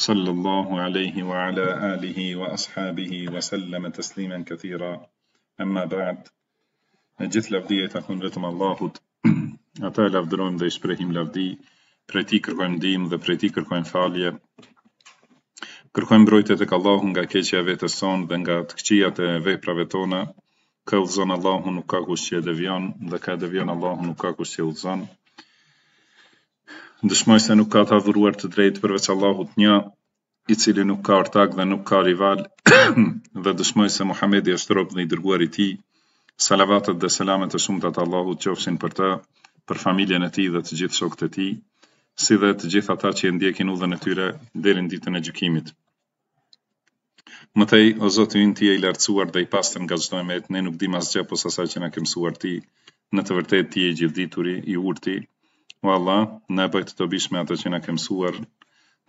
Sallallahu aleyhi wa ala alihi wa ashabihi wa sallama tëslimen këthira. Amma bërët, në gjithë lavdijet, akun vetëm Allahut, ata e lavdërojmë dhe shprehim lavdi, prej ti kërkojmë ndihmë dhe prej ti kërkojmë falje. Kërkojmë brojtet e ka Allahu nga keqia vetës sonë dhe nga të këqia të veprave tona tonë, ka Allahu nuk ka kushtë që e dhevionë dhe ka dhevionë Allahu nuk ka kushtë që e dhevionë ndëshmoj se nuk ka të adhuruar të drejtë përveç Allahut një, i cili nuk ka ortak dhe nuk ka rival, dhe dëshmoj se Muhamedi është rob dhe i dërguar i ti, salavatet dhe selamet e shumët të atë Allahut qofshin për të, për familjen e ti dhe të gjithë shokët e ti, si dhe të gjithë ata që i ndjekin u dhe në tyre dherin ditën e gjukimit. Mëtej, o Zotë ju në ti e i lartësuar dhe i pasën nga gjdoj me të ne nuk dim asgjë, po sasaj që në kemësuar ti, në të vërtet ti e gjithë dituri, i urti, Valla, ne bëjt të dobish me atë që në kemë suar,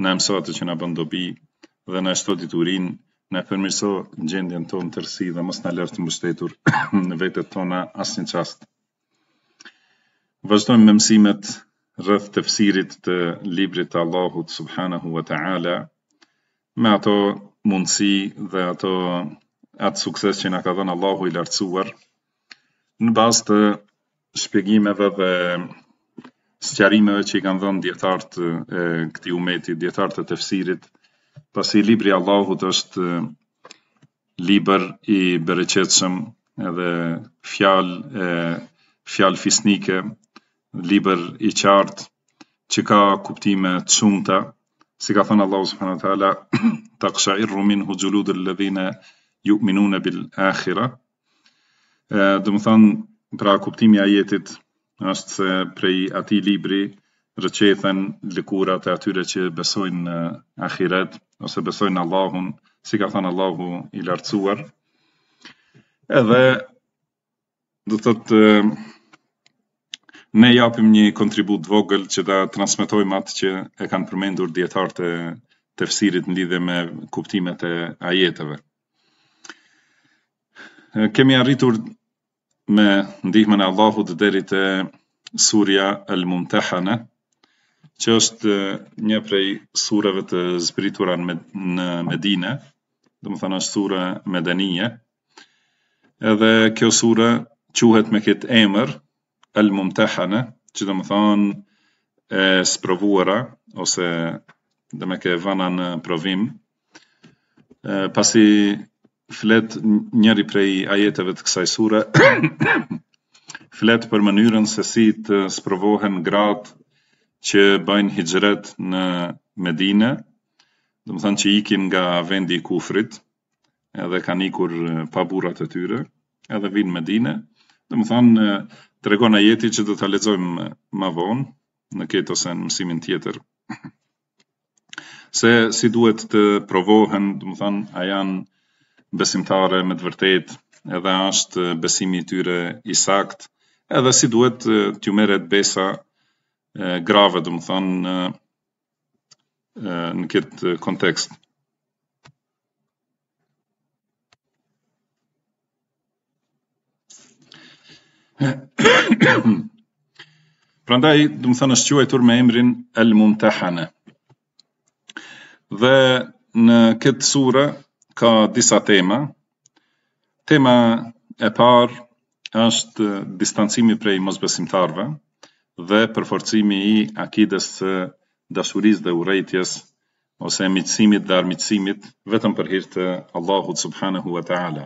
ne mëso atë që në bëndë dobi, dhe në ashto diturin, në përmirëso gjendjen tonë rësi dhe mos në lërë të mbështetur në vetët tona asë një qastë. Vazhdojmë me mësimet rëth të fësirit të librit të Allahut Subhanahu wa Ta'ala, me ato mundësi dhe ato atë sukses që nga ka dhënë Allahu i lartësuar, në bazë të shpjegimeve dhe sëqarimeve që i kanë dhënë djetartë këti umeti, djetartë të tefsirit, pasi libri Allahut është liber i bereqetsëm edhe fjal, e, fjal fisnike, liber i qartë, që ka kuptime të shumëta, si ka thënë Allahus përnë të ala, ta kësha i rrumin lëdhine ju bil akhira, dhe më thënë pra kuptimi ajetit është se prej ati libri rëqethen likurat e atyre që besojnë në akiret, ose besojnë në Allahun, si ka thënë Allahu i lartësuar. Edhe, dhe të të, ne japim një kontribut vogël që da transmitojmë atë që e kanë përmendur djetarët e të fësirit në lidhe me kuptimet e ajeteve. Kemi arritur me ndihmën e Allahut deri te surja Al-Mumtahana, që është një prej sureve të zbritura në Medinë, do të thonë është sura Medanie. Edhe kjo sure quhet me këtë emër Al-Mumtahana, që do të thonë e sprovuara ose do të më ke vënë në provim. pasi flet njëri prej ajeteve të kësaj sure flet për mënyrën se si të sprovohen gratë që bëjnë hijret në Medine, dhe thënë që ikin nga vendi i kufrit, edhe kanë ikur pa burat e tyre, edhe vinë Medine, Medinë. më thënë të regon ajeti që do të lexojmë ma vonë, në ketë ose në mësimin tjetër, se si duhet të provohen, dhe thënë, a janë besimtare me të vërtet edhe ashtë besimi tyre i sakt edhe si duhet të ju meret besa e, grave dhe më thonë në, në këtë kontekst. Prandaj, du më thënë është quajtur me emrin El Muntahane. Dhe në këtë surë, ka disa tema. Tema e parë është distancimi prej mosbesimtarve dhe përforcimi i akides së dashuris dhe urejtjes ose mitësimit dhe armitësimit vetëm për hirtë të Allahut subhanahu wa ta'ala.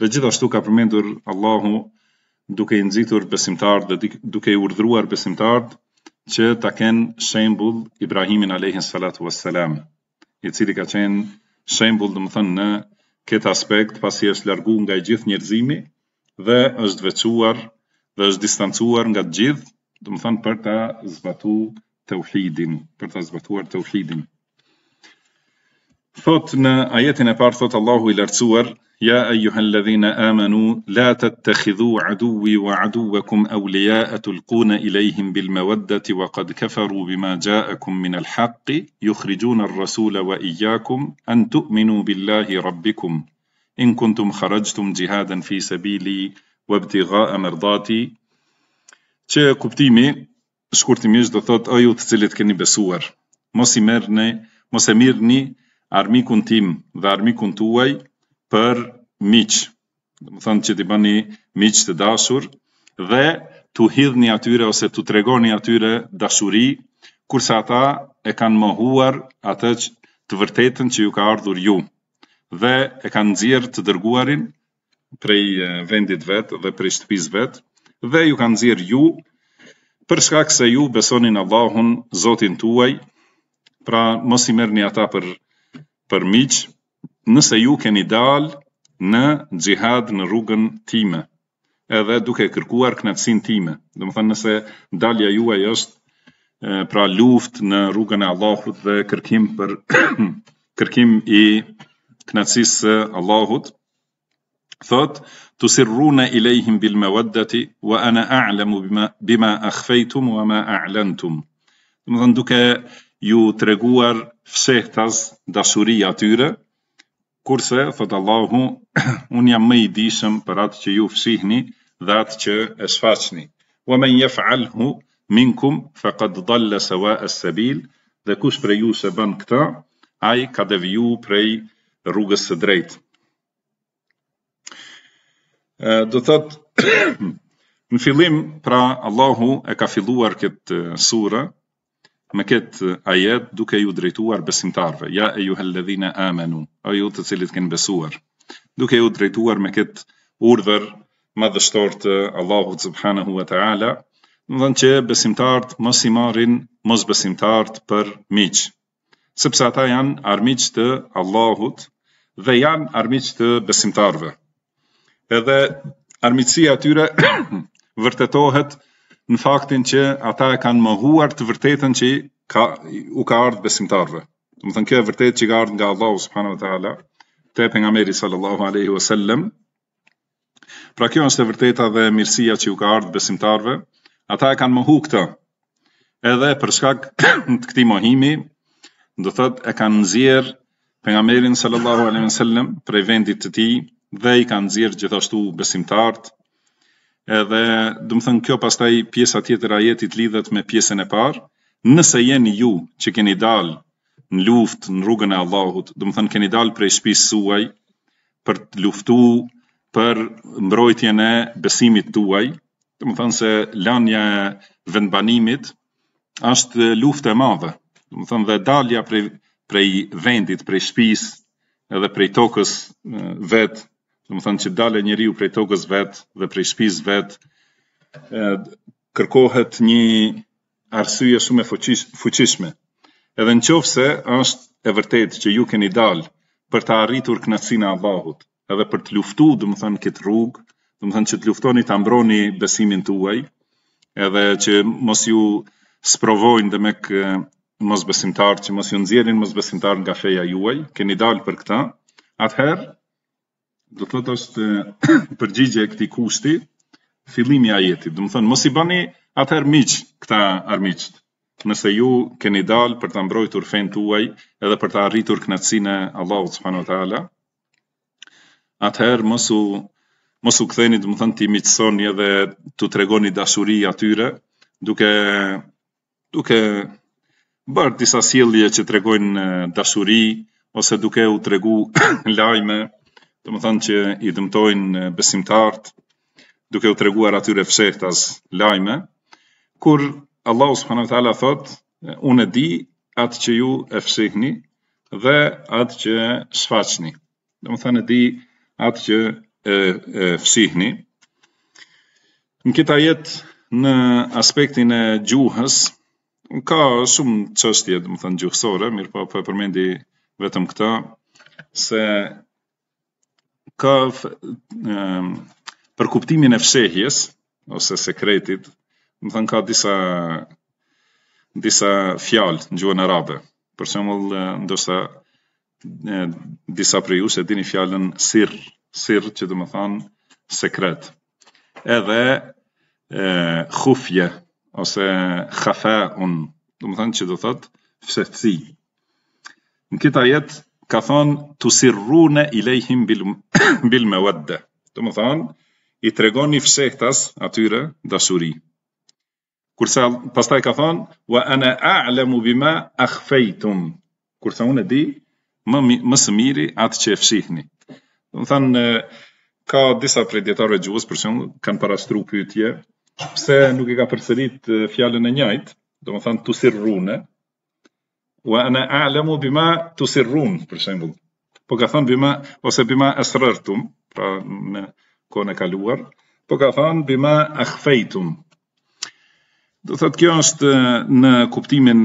Dhe gjithashtu ka përmendur Allahu duke i nëzitur besimtarët dhe duke i urdhruar besimtarët që ta kenë shembul Ibrahimin a.s. i cili ka qenë shembul dhe më thënë në këtë aspekt, pasi është largu nga i gjithë njerëzimi dhe është vequar dhe është distancuar nga gjithë, dhe më thënë për ta zbatu të për ta zbatuar të uhidin. Thot në ajetin e parë, thot Allahu i lartësuar, يا أيها الذين آمنوا لا تتخذوا عدوي وعدوكم أولياء تلقون إليهم بالمودة وقد كفروا بما جاءكم من الحق يخرجون الرسول وإياكم أن تؤمنوا بالله ربكم إن كنتم خرجتم جهادا في سبيلي وابتغاء مرضاتي që e kuptimi shkurtimisht do thot o ju të cilët keni besuar mos i merrni mos e mirrni armikun për miqë, dhe më thënë që t'i bani miqë të dashur, dhe t'u hidhni atyre ose t'u tregoni atyre dashuri, kurse ata e kanë mohuar atë që të vërtetën që ju ka ardhur ju, dhe e kanë nëzirë të dërguarin prej vendit vetë dhe prej shtëpis vetë, dhe ju kanë nëzirë ju, për shkak se ju besonin Allahun, Zotin tuaj, pra mos i merni ata për, për miqë, nëse ju keni dal në xihad në rrugën time, edhe duke kërkuar kënaqësinë time. Do të thonë nëse dalja juaj është e, pra luftë në rrugën e Allahut dhe kërkim për kërkim i kënaqësisë së Allahut, thotë tu sirruna ilehim bil mawaddati wa ana a'lamu bima bima akhfaytum wa ma a'lantum. Do të thonë duke ju treguar fshehtas dashuria atyre, Kurse, thot Allahu, unë jam me i dishëm për atë që ju fësihni dhe atë që e shfaqni. Wa men minkum fe qëtë dalle se wa e dhe kush prej ju se bën këta, a i ka deviju prej rrugës së drejtë. Do thot, në fillim, pra Allahu e ka filluar këtë surë, me kët ajet duke iu drejtuar besimtarve ja e ju helldhina amanu o ju të cilit kënë besuar duke iu drejtuar me kët urdhër më dështor të Allahut subhanahu wa taala do të thonë që besimtarët mos i marrin mos për miq sepse ata janë armiq të Allahut dhe janë armiq të besimtarve. edhe armiqësia e tyre vërtetohet në faktin që ata e kanë mohuar të vërtetën që ka u ka ardhë besimtarve. Do të thënë kjo është e vërtet që ka ardhur nga Allahu subhanahu wa taala te pejgamberi sallallahu alaihi wasallam. Pra kjo është e vërteta dhe mirësia që u ka ardhur besimtarve, ata e kanë mohu këtë. Edhe për shkak të këtij mohimi, do thotë e kanë nxjerr pejgamberin sallallahu alaihi wasallam prej vendit të tij dhe i kanë nxjerr gjithashtu besimtarët edhe dëmë thënë kjo pastaj pjesa tjetër a jetit lidhet me pjesën e parë, nëse jeni ju që keni dalë në luft në rrugën e Allahut, dëmë thënë keni dalë prej shpisë suaj, për të luftu, për mbrojtje në besimit tuaj, dëmë thënë se lanja vendbanimit ashtë luft e madhe, dëmë thënë dhe dalja prej vendit, prej shpisë edhe prej tokës vetë, dhe më thënë që dale njëri u prej tokës vetë dhe prej shpiz vetë, kërkohet një arsye shumë e fuqishme. Edhe në qofë se është e vërtet që ju keni dalë për të arritur knatësina Allahut, edhe për të luftu, dhe më thënë, këtë rrugë, dhe më thënë që të luftoni të ambroni besimin të uaj, edhe që mos ju sprovojnë dhe me kë mos besimtar, që mos ju nëzjerin mos besimtar nga feja juaj, keni dalë për këta, atëherë, do të thotë është përgjigje e këtij kushti, fillimi i ajetit. Do të thonë mos i bani atëherë miqë këta armiqët, Nëse ju keni dalë për ta mbrojtur fen tuaj edhe për të arritur kënaqësinë e Allahut subhanahu wa ala, atëherë mos u mos u ktheni do të thonë ti miqsoni edhe tu tregoni dashuri atyre, duke duke bërë disa sjellje që tregojnë eh, dashuri ose duke u tregu lajme të më thënë që i dëmtojnë besimtartë, duke u treguar atyre fshehtas lajme, kur Allah s.w.t. thot, unë e di atë që ju e fshihni dhe atë që shfaqni. Dhe më thënë e di atë që e, e fshihni. Në kita jetë në aspektin e gjuhës, ka shumë qështje, dhe më thënë gjuhësore, mirë po, po përmendi vetëm këta, se ka për kuptimin e fshehjes ose sekretit, më thënë ka disa disa fjalë në gjuhën arabe. Për shembull, ndoshta disa prej jush e dini fjalën sirr, sirr që do të thonë sekret. Edhe e khufje ose khafaun, do të thonë që do thotë fshehtësi. Në këtë ajet ka thonë të sirrune i lejhim bil, bil me wadde. Të më thonë, i tregoni një fshehtas atyre dashuri. Kurse pastaj ka thonë, wa ana a'lamu bima akhfaytum Kurse unë e di, më, më së miri atë që e fshihni. Të më thonë, ka disa predjetarve gjuhës, për shemb kanë parashtru pëjtje, pse nuk i ka përsërit fjallën e njajtë, do më thonë, të sirrune, wa ana a'lamu bima tusirrun për shembull po ka thon bima ose bima asrartum pra në kohën e kaluar po ka thon bima akhfaytum do thotë kjo është eh, në kuptimin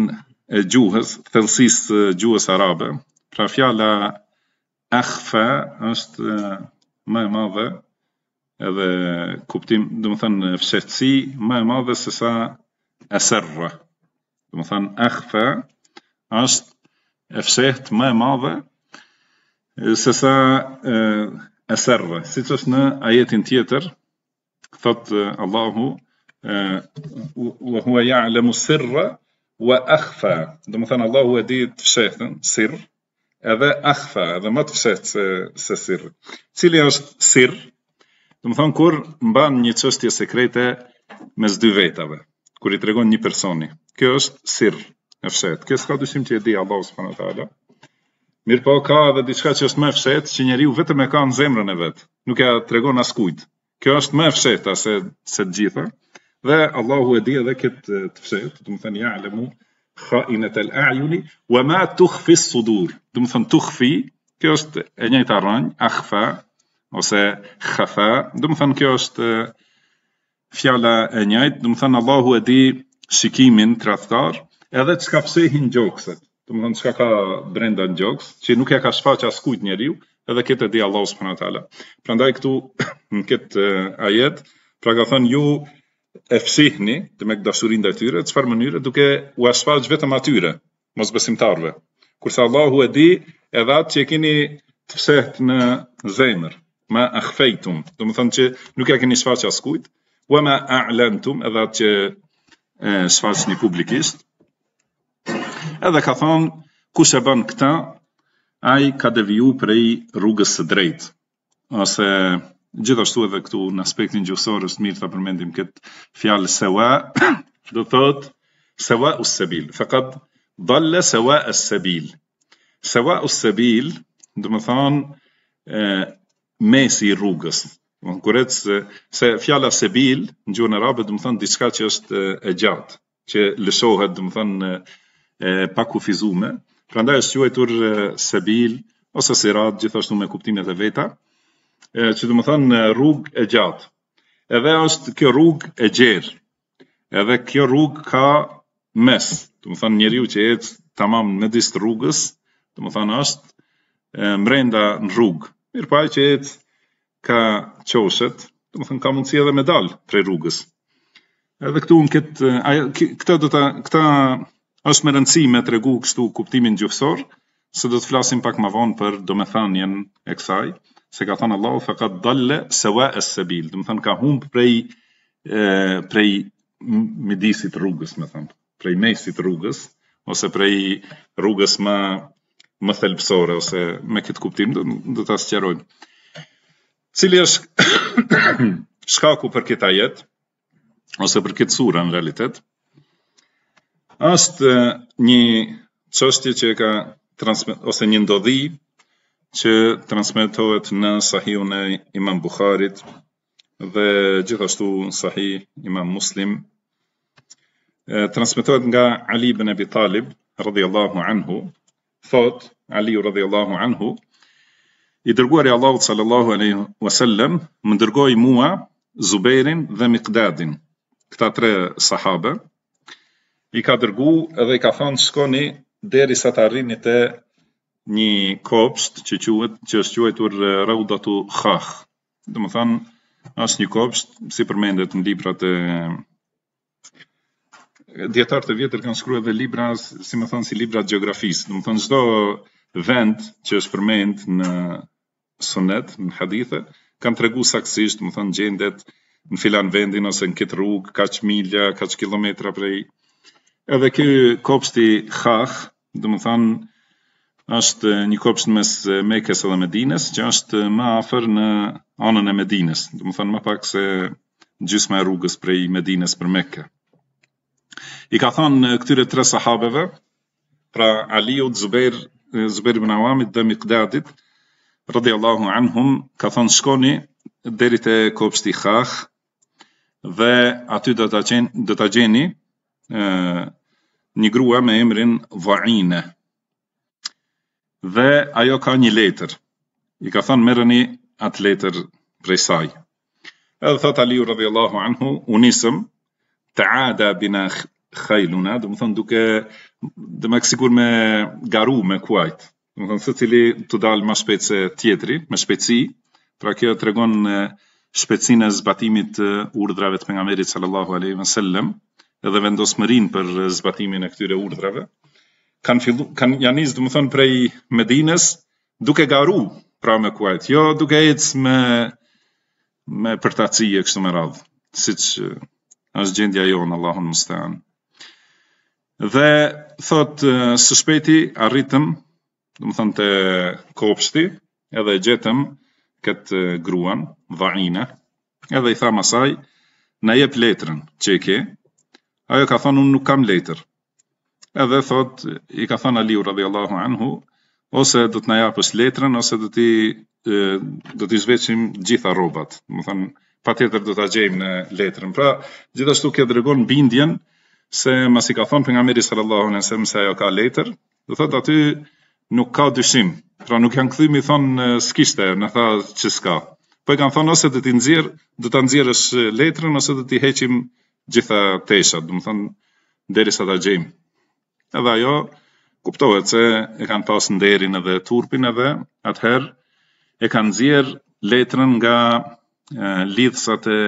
e gjuhës thellësisë së eh, gjuhës arabe pra fjala akhfa është eh, më e madhe edhe kuptim do të thon në fshehtësi më e madhe se sa asrra do të thon akhfa është e fsheht më e madhe se sa e serve. Si që është në ajetin tjetër, thotë Allahu, Allahu e ja sirra, wa akhfa. Do më thënë Allahu e di të fshehtën, sirr, edhe akhfa, edhe më të fshehtë se, se sirr. Cili është sirr? Do më thënë kur mban një qështje sekrete mes dy vetave, kur i tregon një personi. Kjo është sirr në fshet. Kjo s'ka dyshim që e di Allahu subhanahu wa taala. Mirë po ka edhe diçka që është më fshet, që njeriu vetëm e ka në zemrën e vet. Nuk ja tregon askujt. Kjo është më fshet as se se të gjitha. Dhe Allahu e di edhe këtë të fshet, do të thënë ja alemu khainat al a'yuni wa ma tukhfi as-sudur. Do të thënë tukhfi, kjo është e njëjta rrënj, akhfa ose khafa. Do të thënë kjo është fjala e njëjtë, do të thënë Allahu e di shikimin tradhtar, edhe që ka psehin gjokset, të më thënë që ka brenda në gjoks, që nuk ja ka shfaqë askujt kujt njeriu, edhe këtë e di Allah së përna tala. Pra ndaj këtu në këtë ajet, pra ka thënë ju e fsihni të me këdashurin dhe tyre, të farë mënyre duke u e shfaqë vetëm atyre, mos besimtarve. Kurse Allahu e di edhe atë që e kini të fseht në zemër, ma e khfejtum, të më thënë që nuk ja kini shfaqë as kujt, u e a'lentum edhe atë që e, shfaqë një publikisht, Edhe ka thonë, ku se bën këta, a i ka deviju prej rrugës së drejtë. Ose gjithashtu edhe këtu në aspektin gjusorës, mirë të përmendim këtë fjallë se wa, do thotë, se wa u sebil, fe dalle se wa e sebil. Se wa u sebil, dhe më thonë, mesi i rrugës. Kërët se, se fjalla se në gjurë në rabë, dhe më thonë, diçka që është e gjatë, që lëshohet, dhe më thonë, e, pa kufizume, pra ndaj është tur Sebil, ose Sirat, gjithashtu me kuptimet e veta, e, që të më thënë rrug e gjatë. Edhe është kjo rrugë e gjerë, edhe kjo rrugë ka mes, të më thënë njeriu që jetë tamam në distë rrugës, të më thënë është e, mrenda në rrugë, mirë pa që jetë ka qoshet, të më thënë ka mundësi edhe me dalë prej rrugës. Edhe këtu në këtë, këta do të, këta është me rëndësi me të regu kështu kuptimin gjufësor, se do të flasim pak ma vonë për domethanjen e kësaj, se ka thënë Allahu fa ka dalle se wa e se bil, thënë ka humbë prej, e, prej midisit rrugës, me thënë, prej mesit rrugës, ose prej rrugës më, më thelpsore, ose me këtë kuptim, dhe, dhe të asëqerojmë. Cili është shkaku për këta jetë, ose për këtë sura në realitetë, Është një çështje që ka ose një ndodhi që transmetohet në Sahihun e Imam Buharit dhe gjithashtu në Sahih Imam Muslim. Transmitohet transmetohet nga Ali ibn Abi Talib radhiyallahu anhu, thot Ali radhiyallahu anhu I dërguar i Allahut sallallahu alaihi wasallam, më dërgoi mua Zubairin dhe Miqdadin, këta tre sahabe, i ka dërgu edhe i ka thonë shkoni deri sa të arrini të një kopsht që, quet, që është quajtur Raudatu Khakh. Dhe më thonë, një kopsht, si përmendet në libra të... Djetarë të vjetër kanë shkru edhe libra, si më thonë, si libra geografisë. Dhe më thonë, zdo vend që është përmend në sonet, në hadithë, kanë të regu saksisht, më thonë, gjendet në filan vendin ose në këtë rrugë, ka që milja, ka që kilometra prej edhe ky kopshti Hah, do të thonë është një kopsht mes Mekës dhe Medinës, që është më afer në anën e Medinës, dhe më thënë më pak se gjysme e rrugës prej Medinës për Mekë. I ka thënë këtyre tre sahabeve, pra Aliu, Zuber, Zubair ibn Awamit dhe Miqdadit, rrëdi Allahu anhum, ka thënë shkoni deri të kopshti Hah, dhe aty dhe të gjeni, dhe të gjeni një grua me emrin Vaine. Dhe ajo ka një letër. I ka thënë merreni atë letër prej saj. Edhe thot Aliu radhiyallahu anhu, unisëm ta'ada bina khailuna, do të thonë duke do të sigur me garu me kuajt. Do të thonë se cili të dalë më shpejt se tjetri, me shpejtësi. Pra kjo tregon shpejtësinë e zbatimit të urdhrave të pejgamberit sallallahu alaihi wasallam dhe vendosmërin për zbatimin e këtyre urdhrave, kanë fillu, kanë janis, domethën më thonë, prej Medines, duke garu pra me kuajt, jo duke ec me, me përtaci e kështu me radhë, si që eh, është gjendja jonë, në Allahun Mustan. Dhe, thotë, eh, së shpeti arritëm, domethën më thonë, të kopshti, edhe gjetëm këtë eh, gruan, dhajina, edhe i tha masaj, në jep letrën që i ke, Ajo ka thonë unë nuk kam letër. Edhe thot, i ka thonë Aliu Allahu anhu, ose do në japës japësh letrën ose do ti do gjitha robat. gjitha rrobat. Do thon patjetër do ta gjejmë në letrën. Pra, gjithashtu kjo dregon bindjen se mas i ka thonë pejgamberi sallallahu alaihi wasallam se ajo ka letër, do thot aty nuk ka dyshim. Pra nuk janë këthim thon skiste, në tha që s'ka. Po i kanë thonë ose do ti nxjerr, do ta nxjerrësh letrën ose do ti heqim gjitha tesha, du më thënë, deri sa të gjejmë. Edhe ajo, kuptohet se e kanë pasë në edhe turpin edhe, atëherë, e kanë zjerë letrën nga lidhësat e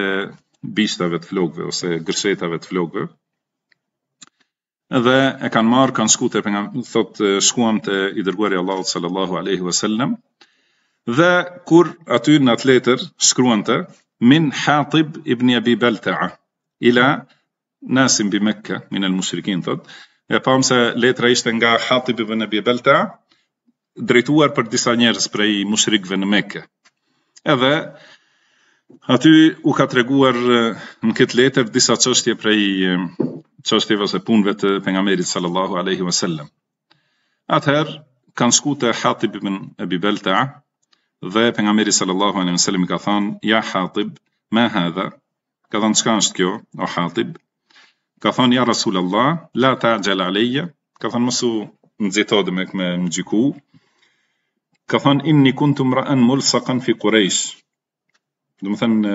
bishtave të flogve, ose gërshetave të flogve, edhe e kanë marë, kanë shku të për nga, thotë, shkuam të i dërguari Allah sallallahu aleyhi wasallam, dhe kur aty në atë letër shkruan të, min hatib ibnja Abi belta'a, ila nasim bi Mekka min al mushrikin thot e pam se letra ishte nga Hatib ibn Abi Balta drejtuar për disa njerëz prej mushrikëve në Mekka Edhe aty u ka treguar në këtë letër disa çështje prej çështjeve të punëve të pejgamberit sallallahu alaihi wasallam. Ather kanë shkuar te Hatib ibn Abi Balta dhe pejgamberi sallallahu alaihi wasallam i ka thënë: "Ya ja Hatib, ma hadha?" ka thënë çka është kjo, o Hatib? Ka thënë ja Rasulullah, la ta gjelaleja, ka thënë mosu nxito dhe me më gjiku. Ka thënë inni kuntum ra'an mulsaqan fi Quraysh. Do të thënë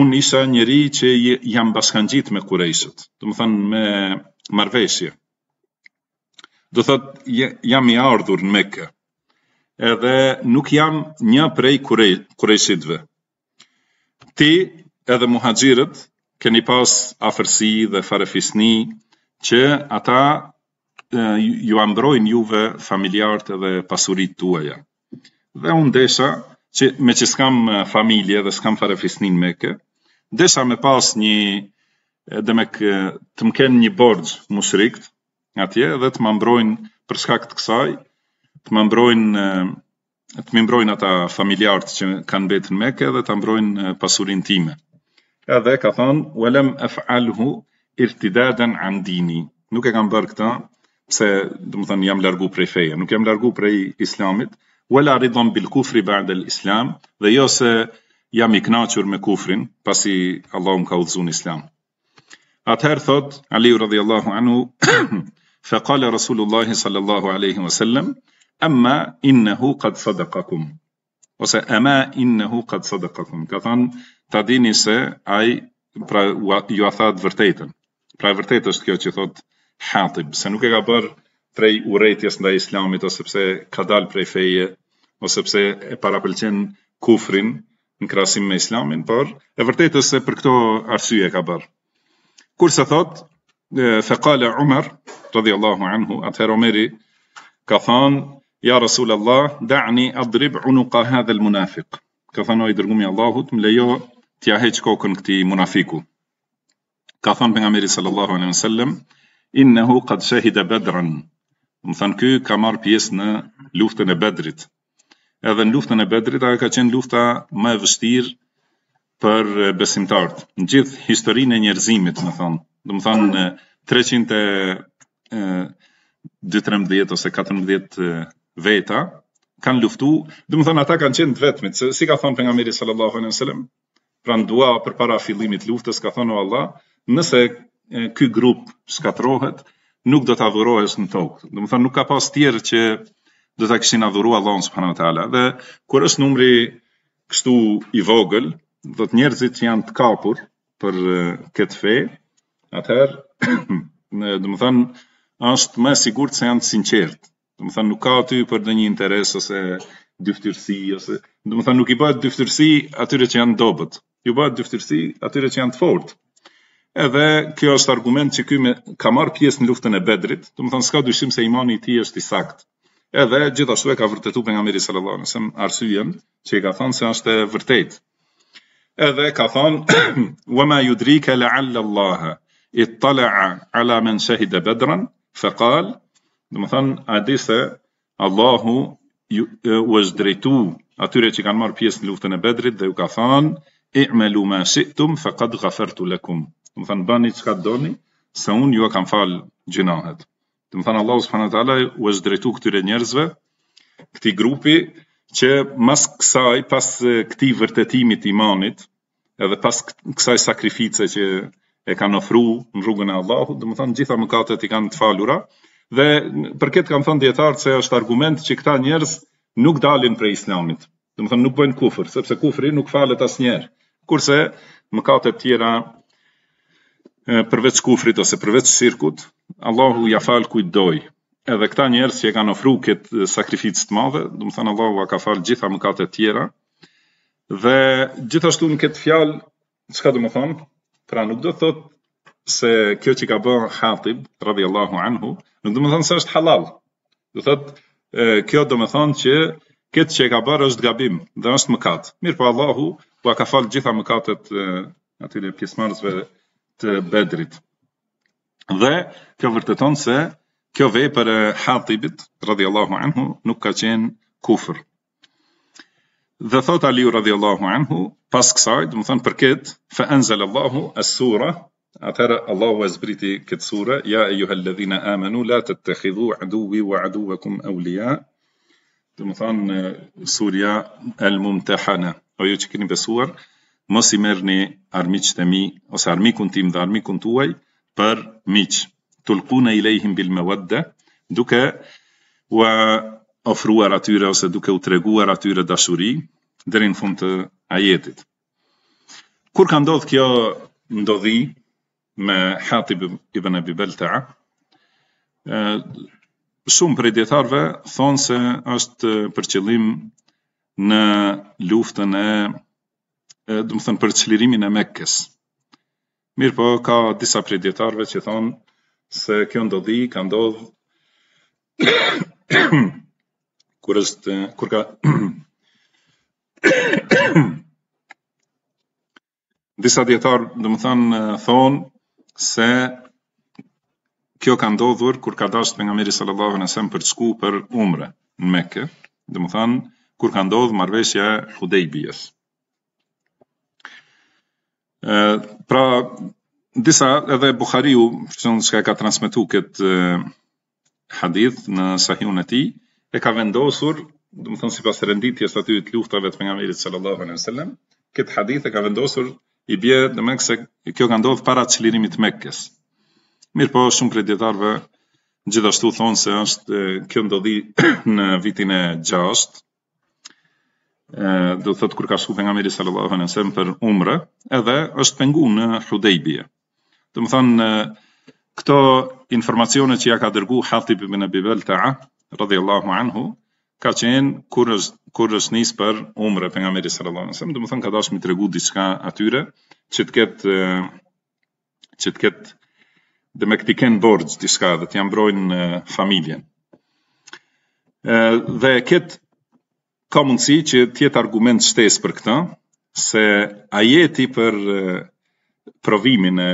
un isha njëri që jam bashkangjit me Quraysh-ët. thënë me marveshje. Do thot jam i ardhur në Mekë. Edhe nuk jam një prej quraysh Ti edhe muhaxhirët keni pas afërsi dhe farefisni që ata e, ju ambrojnë juve familjartë dhe pasurit të Dhe unë desha, që, me që s'kam familje dhe s'kam farefisnin me ke, desha me pas një, dhe me kë, të mken një borgë musrikt nga tje, dhe të më ambrojnë për shkakt kësaj, të më ambrojnë, të më mbrojnë ata familjartë që kanë betë në me ke, dhe të ambrojnë pasurin time. هذا كثان ولم أفعله ارتدادا عن ديني نوكا كان باركتا بس دمثن يام لارجو بري فيا نوكا يام لارجو بري إسلامت ولا رضا بالكفر بعد الإسلام ذا يوس يام إكناتشور مكوفرين باسي اللهم كاوذزون إسلام أتهر ثوت علي رضي الله عنه فقال رسول الله صلى الله عليه وسلم أما إنه قد صدقكم وسأما إنه قد صدقكم كثان ta dini se ai pra ju a tha të vërtetën. Pra e vërtetë është kjo që thot Hatib, se nuk e ka bërë prej urejtjes ndaj islamit, ose pse ka dalë prej feje, ose pse e parapëlqen kufrin në krasim me islamin, por e vërtetë është se për këto arsye e ka bërë. Kur se thot, fekale Umar, radiyallahu anhu, atëher Omeri, ka thonë, ja Rasul Allah, da'ni adrib unu ka hadhe lë munafik. Ka thonë, i dërgumi Allahut, më lejo t'ja heqë kokën këti munafiku. Ka thonë për nga meri sallallahu alaihi wa sallam, innehu qad shahida bedran, më thënë ky ka marë pjesë në luftën e bedrit. Edhe në luftën e bedrit, a ka qenë lufta më e vështirë për besimtartë. Në gjithë historinë e njerëzimit, më thënë, dhe më thënë, 300 e, e ose 14 veta, kanë luftu, dhe thënë, ata kanë qenë të vetmit, se, si ka thonë për nga sallallahu alejhi dhe sellem, pra në dua për para filimit luftës, ka thonë o Allah, nëse ky grup shkatrohet, nuk do të avurohes në tokë. Dhe më thonë, nuk ka pas tjerë që do të kështin avuru Allah në subhanu Dhe kur është numri kështu i vogël, dhe të njerëzit që janë të kapur për këtë fe, atëherë, dhe më thonë, është me sigur të se janë të sinqertë. Dhe më thonë, nuk ka aty për dhe një interes ose dyftyrësi, ose... Dhe më thonë, nuk i bëhet dyftyrësi atyre që janë dobet ju bëhet dyftirësi atyre që janë të fortë. Edhe kjo është argument që ky ka marr pjesë në luftën e Bedrit, do të thonë s'ka dyshim se imani i tij është i saktë. Edhe gjithashtu e ka vërtetuar pejgamberi sallallahu alajhi wasallam arsyen që i ka thënë se është e vërtetë. Edhe ka thënë wa ma yudrika la'alla Allah ittala'a ala man shahida badran fa qal do të thonë a di se Allahu u është drejtu atyre që kanë marrë pjesë në luftën e Bedrit dhe u ka thënë i'malu me shi'tum faqad ghafertu lakum. Do të thonë bani çka doni, se un ju kam fal gjinohet. Do të thonë Allahu subhanahu wa taala u është drejtu këtyre njerëzve, këtij grupi që mas kësaj pas këtij vërtetimit të imanit, edhe pas kësaj sakrifice që e kanë ofru në rrugën e Allahut, dhe më thanë gjitha më katët i kanë të falura, dhe për këtë kam thënë djetarë që është argument që këta njerëz nuk dalin prej islamit, dhe më thanë nuk bëjnë kufrë, sepse kufri nuk falet as njerë, Kurse mëkate tjera përveç kufrit ose përveç shirkut, Allahu ja fal kujt doj. Edhe këta njerëz që kanë ofruar kët sakrificë të madhe, do të thonë Allahu ka falë gjitha mëkatet tjera. Dhe gjithashtu në këtë fjalë, çka do të them? Pra nuk do të thotë se kjo që ka bërë Hatib Allahu anhu, nuk do të them se është halal. Do thotë kjo do të them që këtë që ka bërë është gabim dhe është mëkat. Mirpo Allahu ku po ka falë gjitha mëkatet atyre pjesmarësve të bedrit. Dhe kjo vërteton se kjo vej për hatibit, radhjallahu anhu, nuk ka qenë kufër. Dhe thot Ali, radhjallahu anhu, pas kësaj, dhe më thonë për fa anzalallahu enzalallahu as sura, atëherë Allahu e këtë sura, ja e juhe lëdhina amenu, la të të khidhu aduvi wa aduvekum e ulia, dhe më thënë surja el mumtehane o ju që keni besuar, mos i merë një armiq të mi, ose armikun tim dhe armikun tuaj, për miq, tulkuna i lejhim bil me duke u ofruar atyre, ose duke u treguar atyre dashuri, dherin fund të ajetit. Kur ka ndodh kjo ndodhi, me hati i bëne bibel të a, shumë për djetarve, thonë se është për qëllim në luftën e, e dëmë thënë, për qëllirimin e mekës. Mirë po, ka disa predjetarve që thonë se kjo ndodhi, ka ndodhë kur është, kur ka disa djetarë, dëmë thënë, thonë se kjo ka ndodhur kur ka dashtë për nga mirë sallallahu në sem për të shku për umre në meke, dëmë thënë, kur ka ndodhë marveshja Hudejbiës. bjes. Pra, disa edhe Bukhariu, përshënë që ka transmitu këtë hadith në sahihun e ti, e ka vendosur, dhe më thënë si pas të renditjes të aty të luftave të pengamirit sallallahu alaihi sallam, këtë hadith e ka vendosur i bje dhe me këse kjo ka ndodhë para të mekkes. Mirë po, shumë për gjithashtu thonë se është kjo ndodhi në vitin e gjashtë, do të thotë kur ka shkuar pejgamberi sallallahu alaihi wasallam për umrë, edhe është pengu në Hudaybiye. Do të thonë këto informacione që ja ka dërguar Hatib ibn Abi Baltaa radhiyallahu anhu ka qenë kur është nis për umrë pejgamberi sallallahu alaihi wasallam, do të thonë ka dashur të tregu diçka atyre që të ketë që të ketë dhe me këti kënë borgjë diska dhe të jam brojnë familjen. E, dhe këtë ka mundësi që tjetë argument shtesë për këta, se ajeti për provimin e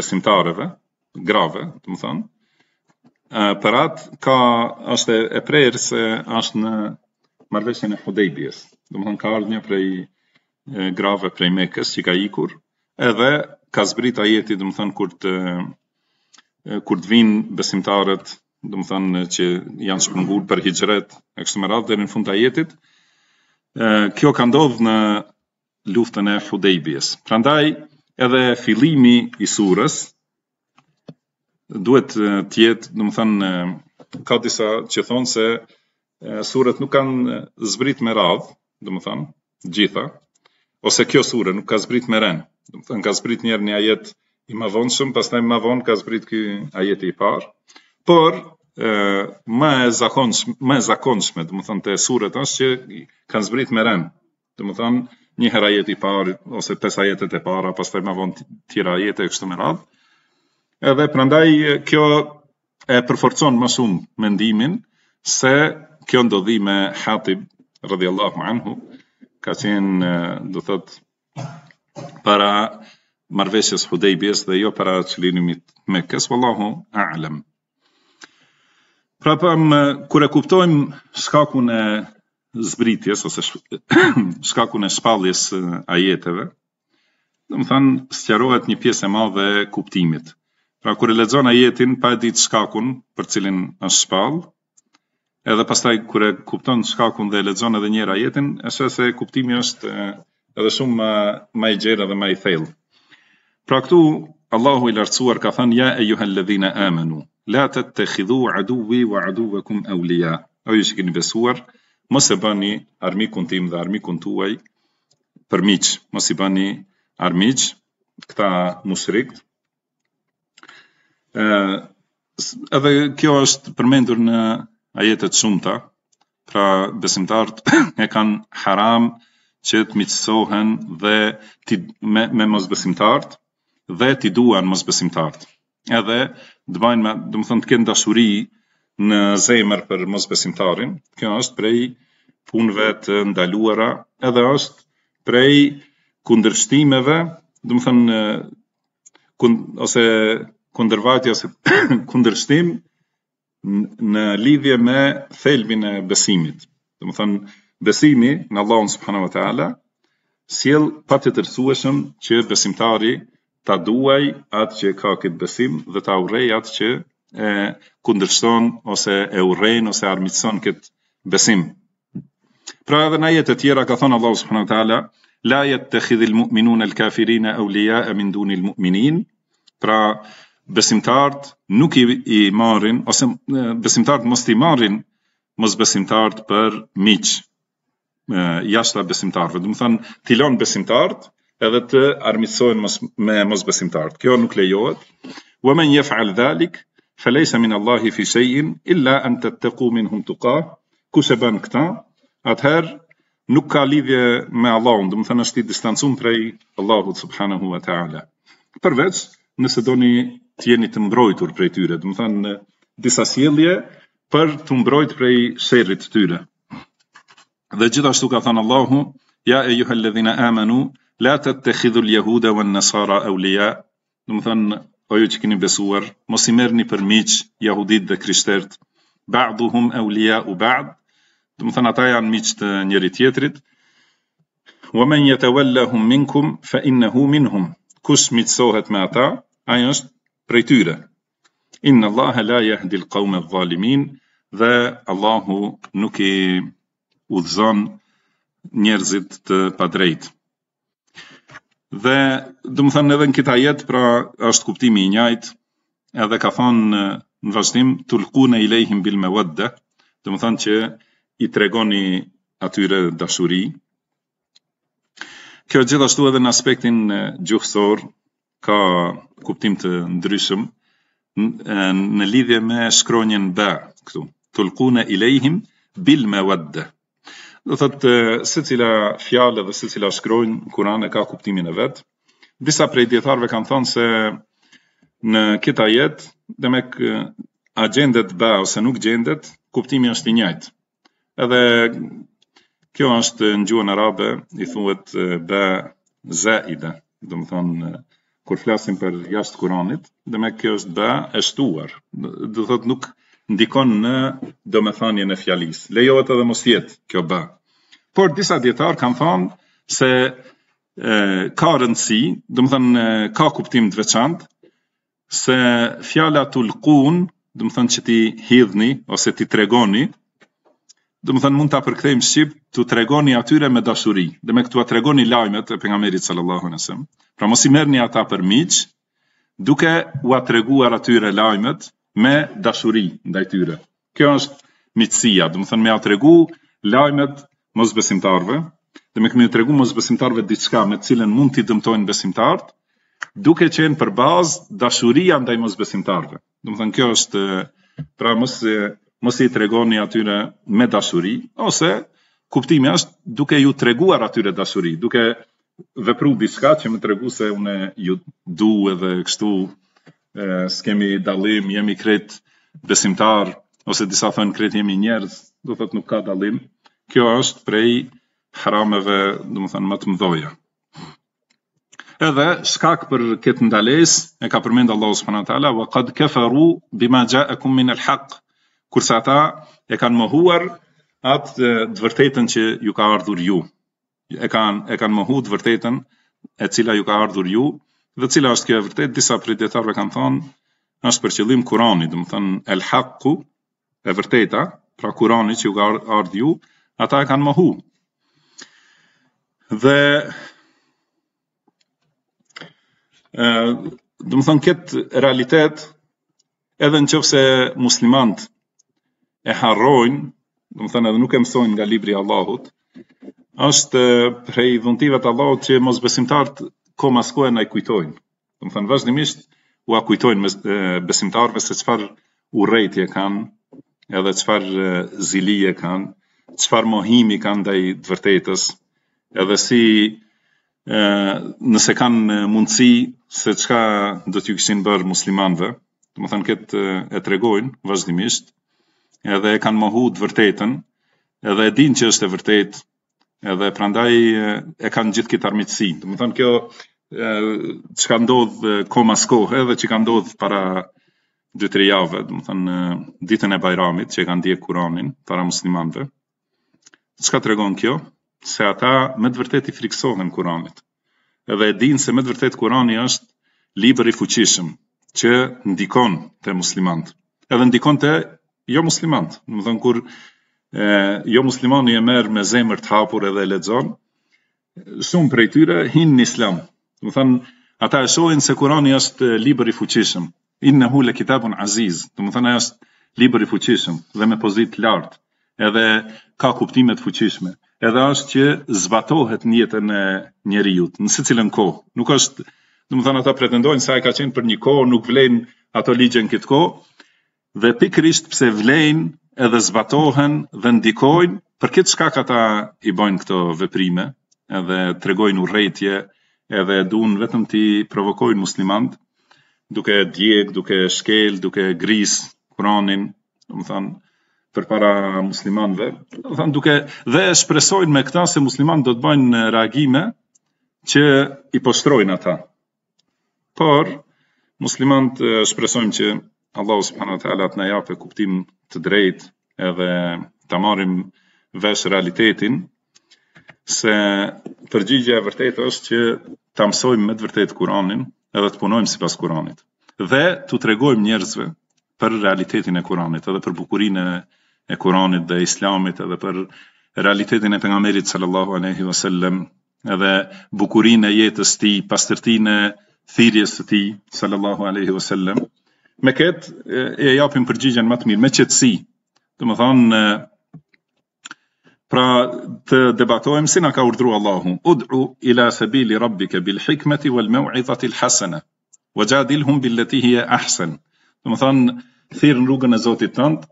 besimtareve, grave, të më thënë, për atë ka është e prejrë se është në marveshën e hodejbjes, të më thënë ka ardhënja prej grave prej mekës që ka ikur, edhe ka zbrit ajeti të më thënë kur të, kur të vinë besimtaret dhe thënë që janë shpëngur për hijret e kështë më radhë dhe në fund të jetit. Kjo ka ndodhë në luftën e Hudejbjes. Prandaj, edhe filimi i surës duhet tjetë, dhe më thënë, ka disa që thonë se surët nuk kanë zbrit me radhë, dhe thënë, gjitha, ose kjo surë nuk ka zbrit me renë. Dhe thënë, ka zbrit njerë një ajet i ma vonë shumë, vonë ka zbrit ky ajet i parë por më e zakons më e zakonshme do të thonë te surret as që kanë zbrit me rën do të thonë një herë ajeti i parë ose pesë ajetet e para pastaj më vonë tjera ajete kështu me radhë edhe prandaj kjo e përforcon më shumë mendimin se kjo ndodhi me Hatib radhiyallahu anhu ka qenë do thot para marrveshjes Hudaybiyes dhe jo para çlirimit Mekës, wallahu a'lam Pra thëmë, pra, kër e kuptojmë shkakun e zbritjes, ose shkakun e shpalljes a jetëve, dhe më thënë, stjarohet një pjesë e dhe kuptimit. Pra, kër e ledzon a jetin, pa e ditë shkakun për cilin është shpallë, edhe pastaj kër e kupton shkakun dhe ledzon edhe njëra jetin, e shë se kuptimi është edhe shumë ma, ma i gjerë dhe ma i thellë. Pra këtu, Allahu i lartësuar ka thënë, ja e juhe ledhine amenu, la të të khidhu aduvi wa aduve kum e ulia. O ju që keni besuar, mos e bani armikun tim dhe armikun tuaj për miqë, mos i bani armikë, këta musrikët. edhe kjo është përmendur në ajetet shumëta, pra besimtartë e kanë haram që të miqësohen dhe me, me mos besimtartë, dhe ti duan mos besimtartë. Edhe me, dëmë thënë, të kënë dashuri në zemër për besimtarin, kjo është prej punëve të ndaluara, edhe është prej kundërshtimeve, dëmë thënë, kund, ose kundërvajtja kundërshtim në lidhje me thelbin e besimit. Dëmë thënë, besimi në Allahun Subhanahu Wa Ta'ala, s'jel pati të rësueshëm që besimtari, ta duaj atë që ka këtë besim dhe ta urej atë që e kundërshton ose e urrejn ose armitson këtë besim. Pra edhe në jetë të tjera ka thonë Allah subhanahu wa taala, la yattakhidhu muminuna al-kafirina awliya'a min duni al-mu'minin. Pra besimtarët nuk i, i marrin ose besimtarët mos i marrin mos besimtarët për miq jashtë besimtarëve. Do të thonë, ti lën besimtarët edhe të armiqsohen mos me mosbesimtarët. Kjo nuk lejohet. Wa man yaf'al dhalik fa min Allahi fi shay'in illa an tattaqu minhum tuqa. Ku se bën këtë, ather nuk ka lidhje me Allahun, do të thënë është i distancuar prej Allahut subhanahu wa ta'ala. Përveç nëse doni të jeni të mbrojtur prej tyre, do të thënë disa sjellje për të mbrojtur prej sherrit të tyre. Dhe gjithashtu ka thënë Allahu, ja e juhalladhina amanu La të të khidhu ljehuda vë nësara e ulia, në më thënë, ojo që keni besuar, mos i merë një përmiq, jahudit dhe krishtert, ba'du hum e ulia u ba'd, në më thënë, ata janë miq të njëri tjetrit, wa men jetë welle hum minkum, fa inne hu min hum, kush miqsohet me ata, ajo është prej tyre. Inna Allah la jahdi al-qawm adh-dhalimin dhe Allahu nuk i udhzon njerëzit të padrejtë. Dhe dhe më thënë edhe në këta jetë, pra është kuptimi i njajtë, edhe ka thonë në vazhdim, të lëku në i lejhim bil me wadda, dhe më thënë që i tregoni atyre dashuri. Kjo gjithashtu edhe në aspektin gjuhësor, ka kuptim të ndryshëm, në lidhje me shkronjen bë, këtu, të lëku në i lejhim bil me wadda, Do thëtë, se cila fjale dhe se cila shkrojnë, kuran e ka kuptimin e vetë. Disa prej kanë thonë se në kita jetë, dhe me kë a gjendet ba ose nuk gjendet, kuptimi është i njajtë. Edhe kjo është në gjuhën arabe, i thuhet ba zaida, do të thonë, kur flasim për jashtë kuranit, dhe me kjo është ba e shtuar, do thotë nuk ndikon në do e thanje në fjalis. Lejohet edhe mos jetë kjo bë, Por disa dietar kanë thonë se e, ka rëndsi, do të thonë ka kuptim të veçantë se fjala tulqun, do të thonë që ti hidhni ose ti tregoni, do të thonë mund ta përkthejmë shqip tu tregoni atyre me dashuri, dhe me këtua tregoni lajmet e pejgamberit sallallahu alaihi wasallam. Pra mos i merrni ata për miqë, duke u atreguar atyre lajmet me dashuri ndaj tyre. Kjo është miqësia, do të thonë me atregu lajmet besimtarve, dhe me këmi të regu mosbesimtarve diçka me cilën mund t'i dëmtojnë besimtartë, duke qenë për bazë dashuria ndaj mosbesimtarve. besimtarve. Dëmë thënë, kjo është pra mos, mos i tregoni atyre me dashuri ose kuptimi është duke ju treguar atyre dashuri duke vepru diçka që më tregu se unë ju du edhe kështu e, s'kemi dalim, jemi kret besimtar ose disa thënë kret jemi njerës do thëtë nuk ka dalim kjo është prej harameve, dhe më thënë, më të mdoja. Edhe, shkak për këtë ndales, e ka përmendë Allahu s.a. Wa qad keferu bima gja e kum min el haq, kursa ta e kanë mëhuar atë dëvërtetën që ju ka ardhur ju. E kanë, e kanë mëhu dëvërtetën e cila ju ka ardhur ju, dhe cila është kjo e vërtet, disa detarve kanë thonë, është për qëllim Kurani, dhe më thënë, el haqku, e vërteta, pra Kurani që ju ka ardhur ju, ata e kanë mohu. Dhe ë do të thonë këtë realitet edhe nëse muslimant e harrojnë, do të thonë edhe nuk e mësojnë nga libri i Allahut, është prej vëndive të Allahut që mos besimtarët na ai kujtojnë. Do të thonë vazhdimisht u akujtojnë mes besimtarëve se çfarë urrëti e kanë edhe çfarë zili e kanë qëfar mohimi kanë dhe i të vërtetës, edhe si nëse kanë mundësi se qka dhe t'ju këshin bërë muslimanve, të më thënë këtë e tregojnë vazhdimisht, edhe e kanë mohu të vërtetën, edhe e din që është e vërtetë, edhe prandaj e kanë gjithë këtë armitësi. Të më thënë kjo që ka ndodhë koma s'kohë edhe që ka ndodhë para 2-3 jave, të më thënë ditën e bajramit që e kanë dje kuranin para muslimanve, Çka tregon të regon kjo, se ata me të vërtet i friksohen kuranit. edhe e din se me të vërtet kurani është liber i fuqishëm, që ndikon të muslimant, edhe ndikon të jo muslimant, në më thënë kur e, jo muslimani e merë me zemër të hapur edhe ledzon, shumë për e tyre hin në islam, në më thënë ata e shojnë se kurani është liber i fuqishëm, Innahu në hule kitabun aziz, në më thënë e është liber i fuqishëm dhe me pozit lartë, edhe ka kuptime të fuqishme, edhe është që zbatohet në jetën në njeri jutë, nëse cilën kohë, nuk është, në më thënë ata pretendojnë sa e ka qenë për një kohë, nuk vlejnë ato ligjen këtë kohë, dhe pikrisht pse vlejnë edhe zbatohen dhe ndikojnë, për këtë shka ata i bojnë këto veprime, edhe tregojnë regojnë u rejtje, edhe dunë vetëm ti provokojnë muslimantë, duke djeg, duke shkel, duke gris, Kur'anin, në për para muslimanve, dhe, duke, dhe shpresojnë me këta se muslimanë do të bajnë reagime që i postrojnë ata. Por, të shpresojnë që Allahu subhanahu wa taala na japë kuptim të drejtë edhe ta marrim vesh realitetin se përgjigjja e vërtetë është që ta mësojmë me të vërtetë Kur'anin edhe të punojmë sipas Kur'anit dhe t'u tregojmë njerëzve për realitetin e Kur'anit edhe për bukurinë e e Kuranit dhe Islamit edhe për realitetin e pejgamberit sallallahu alaihi wasallam edhe bukurinë e jetës ti, tij, pastërtinë e thirrjes së tij sallallahu alaihi wasallam. Me këtë e, e japim përgjigjen më të mirë me qetësi. Do të thonë pra të debatojmë si na ka urdhëruar Allahu ud'u ila sabili rabbika bil hikmeti wal maw'izati al hasana wajadilhum billati hiya ahsan do të thonë, thirr në rrugën e Zotit tënd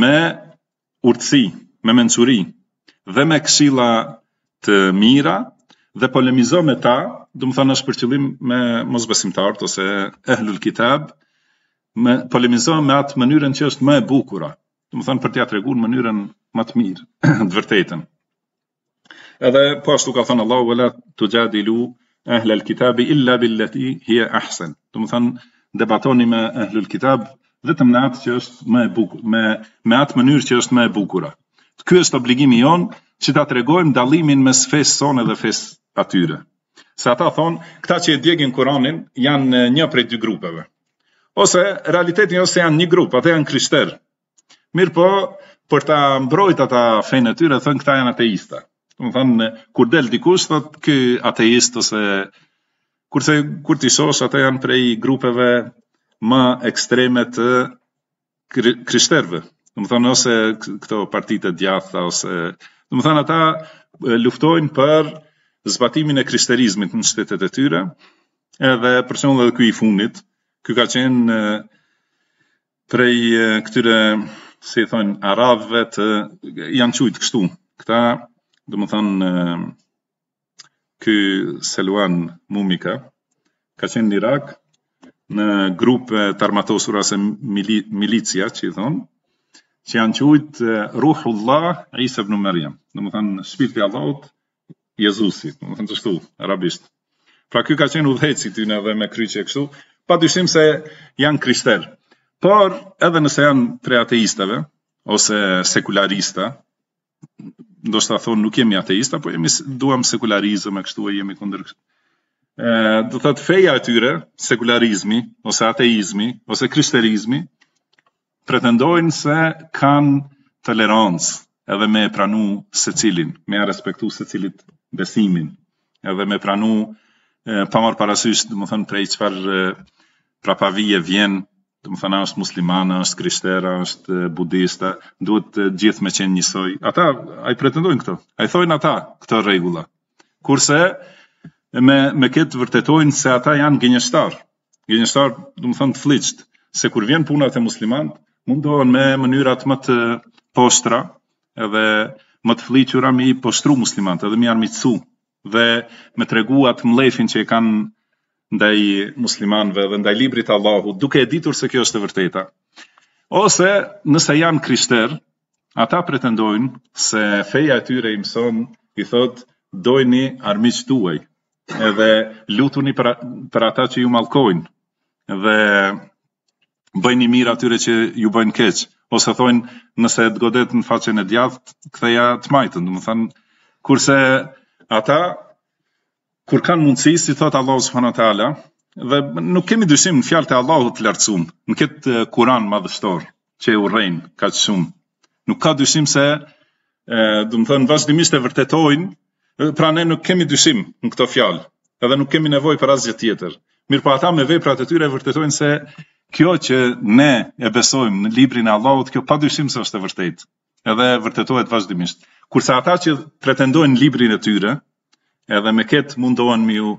me urtësi, me mencuri dhe me këshilla të mira dhe polemizo me ta, do të thonë është për qëllim me mosbesimtarët ose ehlul kitab, me polemizo me atë mënyrën që është më e bukur. Do të thonë për t'ia treguar mënyrën më të mirë, të vërtetën. Edhe po ashtu ka thënë Allahu wala tujadilu ehlul kitabi illa billati hiya ahsan. Do të thonë debatoni me ehlul kitab vetëm në atë që është më e bukur, me me atë mënyrë që është më e bukur. Ky është obligimi jon që ta tregojmë dallimin mes fesë sonë dhe fesë atyre. Se ata thonë, këta që e djegin Kuranin janë eh, një prej dy grupeve. Ose realiteti ose janë një grup, ata janë krishterë. Mirë po, për ta mbrojt ata fejnë e tyre, thënë këta janë ateista. më thënë, kur del dikush, thëtë kë ateist, ose kur të isosh, ata janë prej grupeve më ekstreme të krishterëve. Do të thonë ose këto partitë djathta ose do të thonë ata luftojnë për zbatimin e krishterizmit në shtetet e tyre. Edhe për shembull edhe ky i fundit, ky ka qenë prej këtyre si i thonë arabëve të janë çuajt kështu. Këta, do të thonë ky Seluan Mumika ka qenë në Irak, në grupe të armatosur asë milicia, që i thonë, që janë quajt Ruhullah Isa ibn Maryam, Merjem, në më thënë shpirti Allahot, Jezusi, në më thënë të shtu, arabisht. Pra kjo ka qenë udheci të në dhe me kryqe e kështu, pa dyshim se janë krister, por edhe nëse janë tre ateistave, ose sekularista, ndoshtë të thonë nuk jemi ateista, po jemi duham sekularizëm e kështu e jemi kundër kështu do thot feja e tyre, sekularizmi ose ateizmi ose krishterizmi pretendojnë se kanë tolerancë edhe me pranu se cilin, me respektu se cilit besimin, edhe me pranu e, pa marë parasysh, dhe më thënë, prej qëfar prapavije vjen, dhe më thënë, është muslimana, është krishtera, është budista, duhet gjithë me qenë njësoj. Ata, a i pretendojnë këto, a i thojnë ata këto regula. Kurse, me, me këtë vërtetojnë se ata janë gënjeshtar. Gënjeshtar, du më thënë të se kur vjen punat e musliman, mundohen me mënyrat më të postra edhe më të fliqura me i postru muslimant edhe mi armitsu dhe me tregu atë mlefin që e kanë ndaj muslimanve dhe ndaj librit Allahu, duke e ditur se kjo është e vërteta. Ose, nëse janë krishter, ata pretendojnë se feja e tyre i mëson, i thot, dojni armiq edhe lutuni për, për ata që ju malkojnë dhe bëjnë i mirë atyre që ju bëjnë keq, ose thonë nëse të godet në faqen e djathë, këtheja të majtën, dhe më thënë, kurse ata, kur kanë mundësi, si thotë Allah s.w.t. dhe nuk kemi dyshim në fjallë të Allah të lartësum, në këtë kuran madhështor, që e urejnë, ka shumë. Nuk ka dyshim se, dhe më thënë, vazhdimisht e vërtetojnë, Pra ne nuk kemi dyshim në këto fjalë, edhe nuk kemi nevojë për asgjë tjetër. Mirë po ata me veprat e tyre vërtetojnë se kjo që ne e besojmë në librin e Allahut, kjo pa dyshim se është e vërtetë. Edhe vërtetohet vazhdimisht. Kurse ata që pretendojnë librin e tyre, edhe me ket mundohen me ju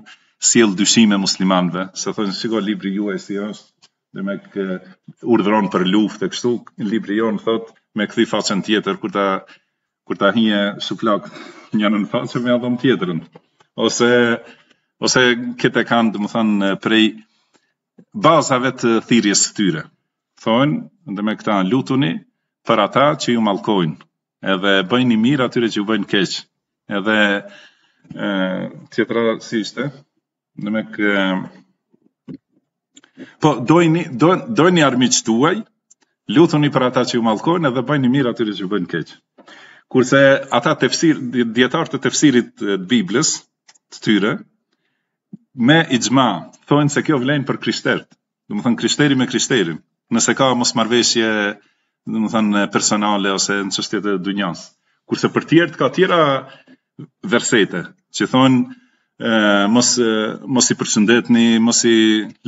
sjell dyshime muslimanëve, se thonë sikur libri juaj si është, dhe me kë urdhëron për luftë kështu, libri jon thot me kthi faqen tjetër kur ta kur ta hije suflak një në face me adhëm tjetërën, ose, ose këte kanë, dëmë thënë, prej bazave të thirjes të tyre. Thojnë, dhe me këta lutuni, për ata që ju malkojnë, edhe bëjnë i mirë atyre që ju bëjnë keqë, edhe e, tjetëra si ishte, dhe me kë... Po, dojni, do, dojni armiqë tuaj, lutuni për ata që ju malkojnë, edhe bëjnë i mirë atyre që ju bëjnë keqë. Kurse ata tefsir, djetarë të tefsirit të Biblës, të tyre, me i gjma, thonë se kjo vlenë për krishtertë, dhe më thënë krishteri me krishteri, nëse ka mos marveshje, dhe më thënë personale, ose në qështjet e dunjans. Kurse për tjertë ka tjera versete, që thonë, mos, mos i përshëndetni, mos i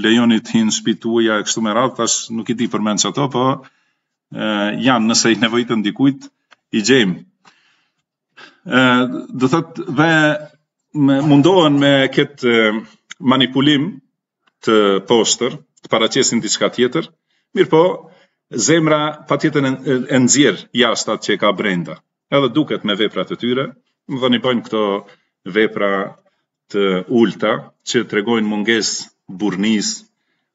lejoni të hinë shpituja, e kështu me ratë, tash nuk i di përmen që ato, po e, janë nëse i nevojitë ndikujtë, i gjejmë. do thëtë dhe me mundohen me këtë manipulim të poster, të paracesin diçka tjetër, mirë po, zemra pa tjetën e nëzirë jashtat që ka brenda. Edhe duket me veprat të tyre, më dhe një bëjmë këto vepra të ulta, që të regojnë munges burnis,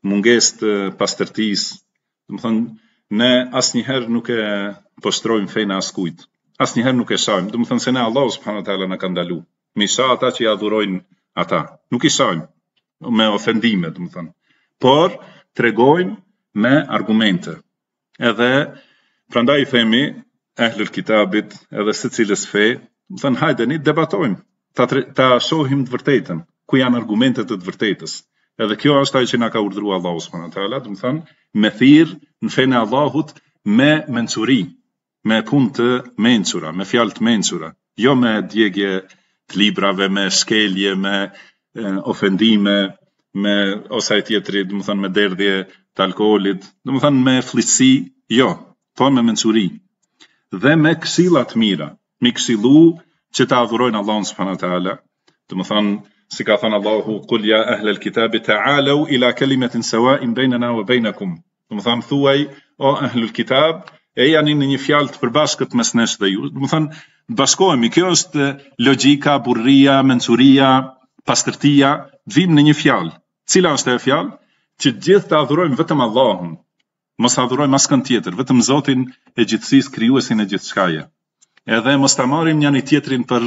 munges të pastërtis, dhe më thënë, Ne asë njëherë nuk e postrojmë fejnë kujtë. Asë njëherë nuk e shajmë, dhe më thënë se ne Allah subhanu teala në ndalu. Me isha ata që i adhurojnë ata. Nuk i shajmë, me ofendime, dhe më thënë. Por, tregojmë me argumente. Edhe, prandaj i themi, ehlër kitabit, edhe se cilës fej, më thënë, hajde, një debatojmë, ta, ta shohim të vërtetën, ku janë argumentet të të vërtetës. Edhe kjo është ajë që nga ka urdrua Allah, subhanu teala, dhe më thënë, me thirë në fejnë Allahut me mencuri me punë të mençura, me fjalë të mençura, jo me djegje të librave, me skelje, me e, ofendime, me ose tjetëri, tjetri, do të me derdhje të alkoolit, do të thonë me flisi, jo, po me mensuri, Dhe me kësilat të mira, me kësilu, që ta adhurojnë Allahun subhanahu teala, do të thënë, si ka thënë Allahu, "Qul ya ahla al-kitabi ta'alu ila kalimatin sawa'in baynana wa baynakum." Do të thonë thuaj, o ahlul kitab, e janë në një fjalë të përbashkët mes nesh dhe ju. Do të thonë, bashkohemi. Kjo është logjika, burria, mençuria, pastërtia, vim në një fjalë. Cila është ajo fjalë? Që gjithë të adhurojmë vetëm Allahun. Mos adhurojmë askën tjetër, vetëm Zotin e gjithësisë, krijuesin e gjithçkaje. Edhe mos ta marrim njëri tjetrin për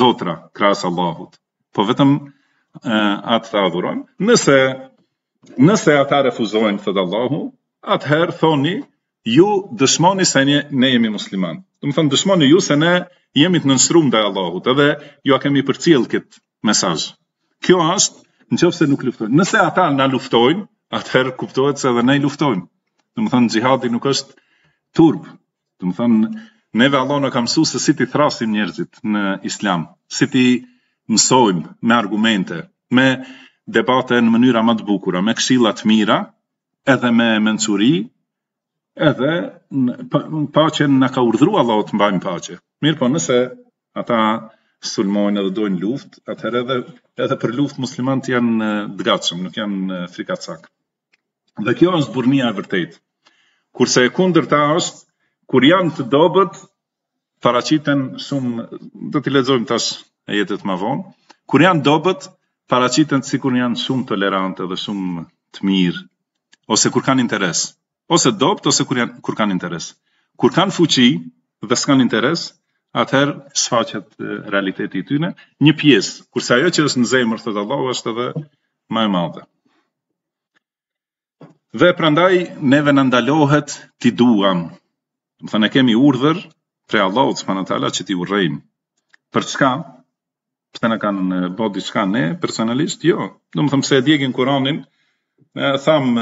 zotra krahas Allahut, po vetëm atë të adhurojmë. Nëse nëse ata refuzojnë thot Allahu, atëherë thoni ju dëshmoni se ne jemi musliman. Të më thënë, dëshmoni ju se ne jemi të nënshrum dhe Allahut, edhe ju a kemi për cilë këtë mesaj. Kjo është, në qofë se nuk luftojnë. Nëse ata na luftojnë, atëherë kuptohet se edhe ne luftojnë. Të më thënë, gjihadi nuk është turbë. Të më thënë, neve Allah në kam su se si ti thrasim njerëzit në islam, si ti mësojmë me argumente, me debate në mënyra më të bukura, me këshillat mira, edhe me mençuri, edhe paqen na ka urdhëruar Allahu të mbajmë paqe. Mirë, po nëse ata sulmojnë edhe dojnë luftë, atëherë edhe edhe për luftë muslimanët janë të gatshëm, nuk janë frikacak. Dhe kjo është burnia e vërtetë. Kurse e ta është kur janë të dobët paraqiten shumë do t'i lexojmë tash e jetet ma vonë. Kur janë dobët paraqiten sikur janë shumë tolerantë dhe shumë të mirë ose kur kanë interes ose dopt, ose kur, janë, kur kanë interes. Kur kanë fuqi dhe s'kanë interes, atëherë shfaqet realiteti i tyre, një pjesë, kurse ajo që është në zemër thotë Allahu është edhe më e madhe. Dhe prandaj neve na ndalohet ti duam. Do thënë kemi urdhër prej Allahut subhanahu teala që ti urrejmë. Për çka? Pse na kanë në bodi çka ne personalisht? Jo. Do të them se e djegin Kur'anin, tham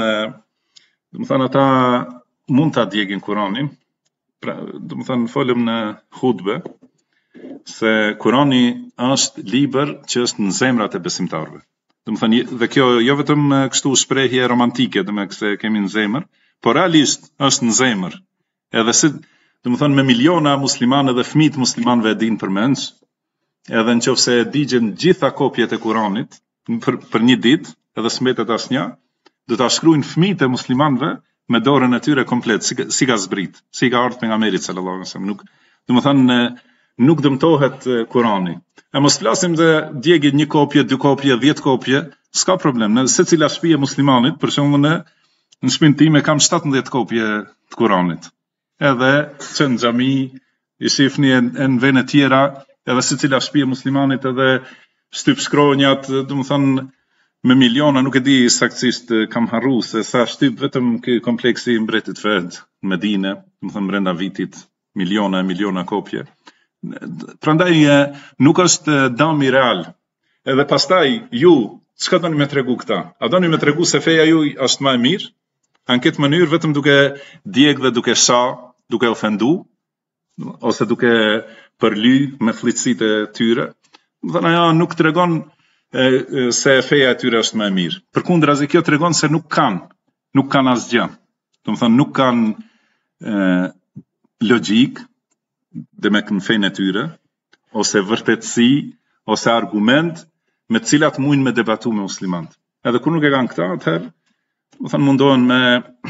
Dhe më thënë ata mund të djegin Kuranin, pra, dhe më thënë folim në hudbe, se Kurani është liber që është në zemrat e besimtarve. Dhe më thënë, dhe kjo jo vetëm kështu shprejhje romantike, dhe me këse kemi në zemr, por realisht është në zemr. Edhe si, dhe më thënë, me miliona musliman edhe fmit muslimanve e din për menç, edhe në qofë se e digjen gjitha kopjet e kuronit për, për një dit, edhe smetet asë një, do ta shkruajnë fëmijët e muslimanëve me dorën e tyre komplet, si si ka zbrit, si ka ardhur pejgamberi sallallahu alajhi wasallam, nuk do të thonë nuk dëmtohet Kurani. E mos flasim se djegë një kopje, dy kopje, 10 kopje, s'ka problem. Në secila shtëpi e muslimanit, për shembull në në tim time kam 17 kopje të Kuranit. Edhe që në xhami i shifni e në vende tjera, edhe secila shtëpi e muslimanit edhe shtyp shkronjat, do të thonë me miliona, nuk e di saksisht kam harru se sa shtyp vetëm kë kompleksi mbretit Fed në Medinë, do të brenda vitit miliona e miliona kopje. Prandaj nuk është dëm i real. Edhe pastaj ju çka doni me tregu këta? A doni me tregu se feja ju është më e mirë? An këtë mënyrë vetëm duke djeg dhe duke sa, duke ofendu ose duke përly me flicitë e tyre. Do të ja, ajo nuk tregon e, se feja e tyre është më e mirë. Për asaj zi, kjo të regonë se nuk kanë, nuk kanë asgjë. gjë. Të më thënë, nuk kanë logjikë dhe me kënë fejnë e tyre, ose vërtetësi, ose argument me cilat mujnë me debatu me muslimantë. Edhe kur nuk e kanë këta, atëherë, më thënë mundohen me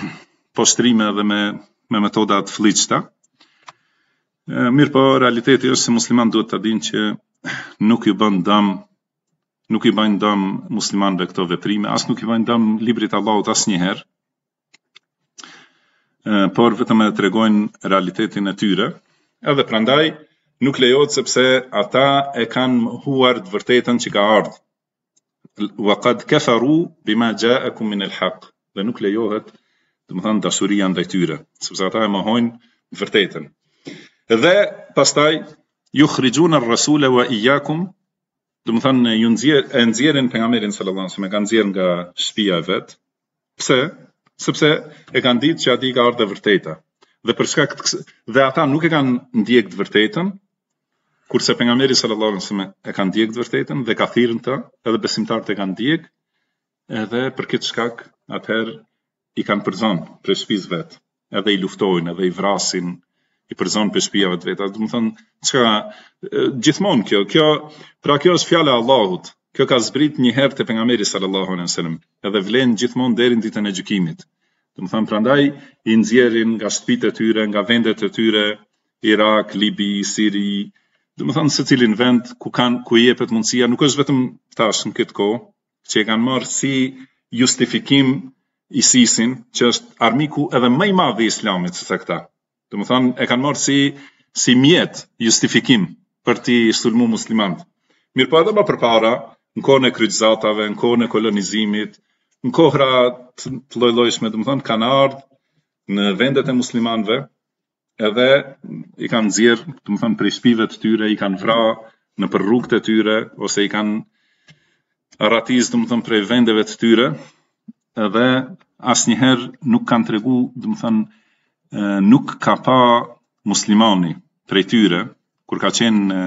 postrime dhe me, me metodat fliqta. mirë po, realiteti është se muslimant duhet të adin që nuk ju bënd dam nuk i bajnë dëm muslimanëve këto veprime, as nuk i bajnë dëm librit Allahut asnjëherë. njëherë, por vetëm e tregojnë realitetin e tyre. Edhe prandaj nuk lejohet sepse ata e kanë huar të vërtetën që ka ardhur. Wa kad kafaru bima ja'akum min al-haq. Dhe nuk lejohet, do më thonë dashuria ndaj tyre, sepse ata e mohojnë vërtetën. Dhe pastaj ju ar-rasula wa ijakum, Dhe më thënë, ju nëzirë, e nëzirën për nga merin së lëllonë, se me kanë nëzirën nga shpia e vetë. Pse? Sëpse e kanë ditë që ati ka orë dhe vërteta. Dhe përshka këtë kësë, dhe ata nuk e kanë ndjek të vërtetën, kurse për nga meri së lëllonë, se me e kanë ndjek të vërtetën, dhe ka thirën të, edhe besimtarët e kanë ndjek, edhe për këtë shkak, atëherë i kanë përzonë për shpiz vetë, edhe i luftojnë, edhe i vrasin, i përzon për shpijave të vetat, dhe më thënë, ka, gjithmonë kjo, kjo, pra kjo është fjale Allahut, kjo ka zbrit një herë të pengameri sallallahu në sëllëm, edhe vlenë gjithmonë derin ditën e gjykimit. Dhe më thënë, prandaj, i nëzjerin nga shtëpit e tyre, nga vendet e tyre, Irak, Libi, Siri, dhe më thënë, se cilin vend ku, kanë, ku i e mundësia, nuk është vetëm tash në këtë kohë, që e kanë marë si justifikim sisin, që është armiku edhe mëj madhë i islamit, se këta. Do të thonë e kanë marrë si si mjet justifikim për të sulmu muslimanët. Mirpo edhe më përpara, në kohën e kryqëzatave, në kohën e kolonizimit, në kohra të lojlojshme, do të thonë kanë ardhur në vendet e muslimanëve edhe i kanë zirë, do të thonë prej shpive të tyre i kanë vrarë në për rrugët e tyre ose i kanë arratis, do të thonë prej vendeve të tyre edhe asnjëherë nuk kanë tregu, do të thonë, nuk ka pa muslimani prej tyre, kur ka qenë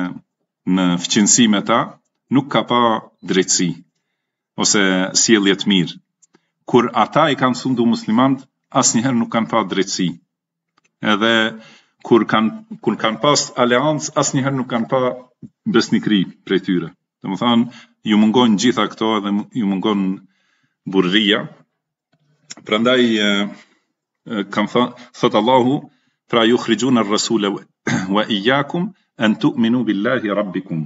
në fëqinësi me ta, nuk ka pa drejtësi, ose sielje të mirë. Kur ata i kanë sundu muslimant, asë njëherë nuk kanë pa drejtësi. Edhe kur kanë, kur kanë pas aleancë, asë njëherë nuk kanë pa besnikri prej tyre. Dhe më thanë, ju mungon gjitha këto edhe ju mungon burria. Prandaj, e, kam thë, thët Allahu, pra ju khrigju në rësule, wa i jakum, në tuk minu billahi rabbikum.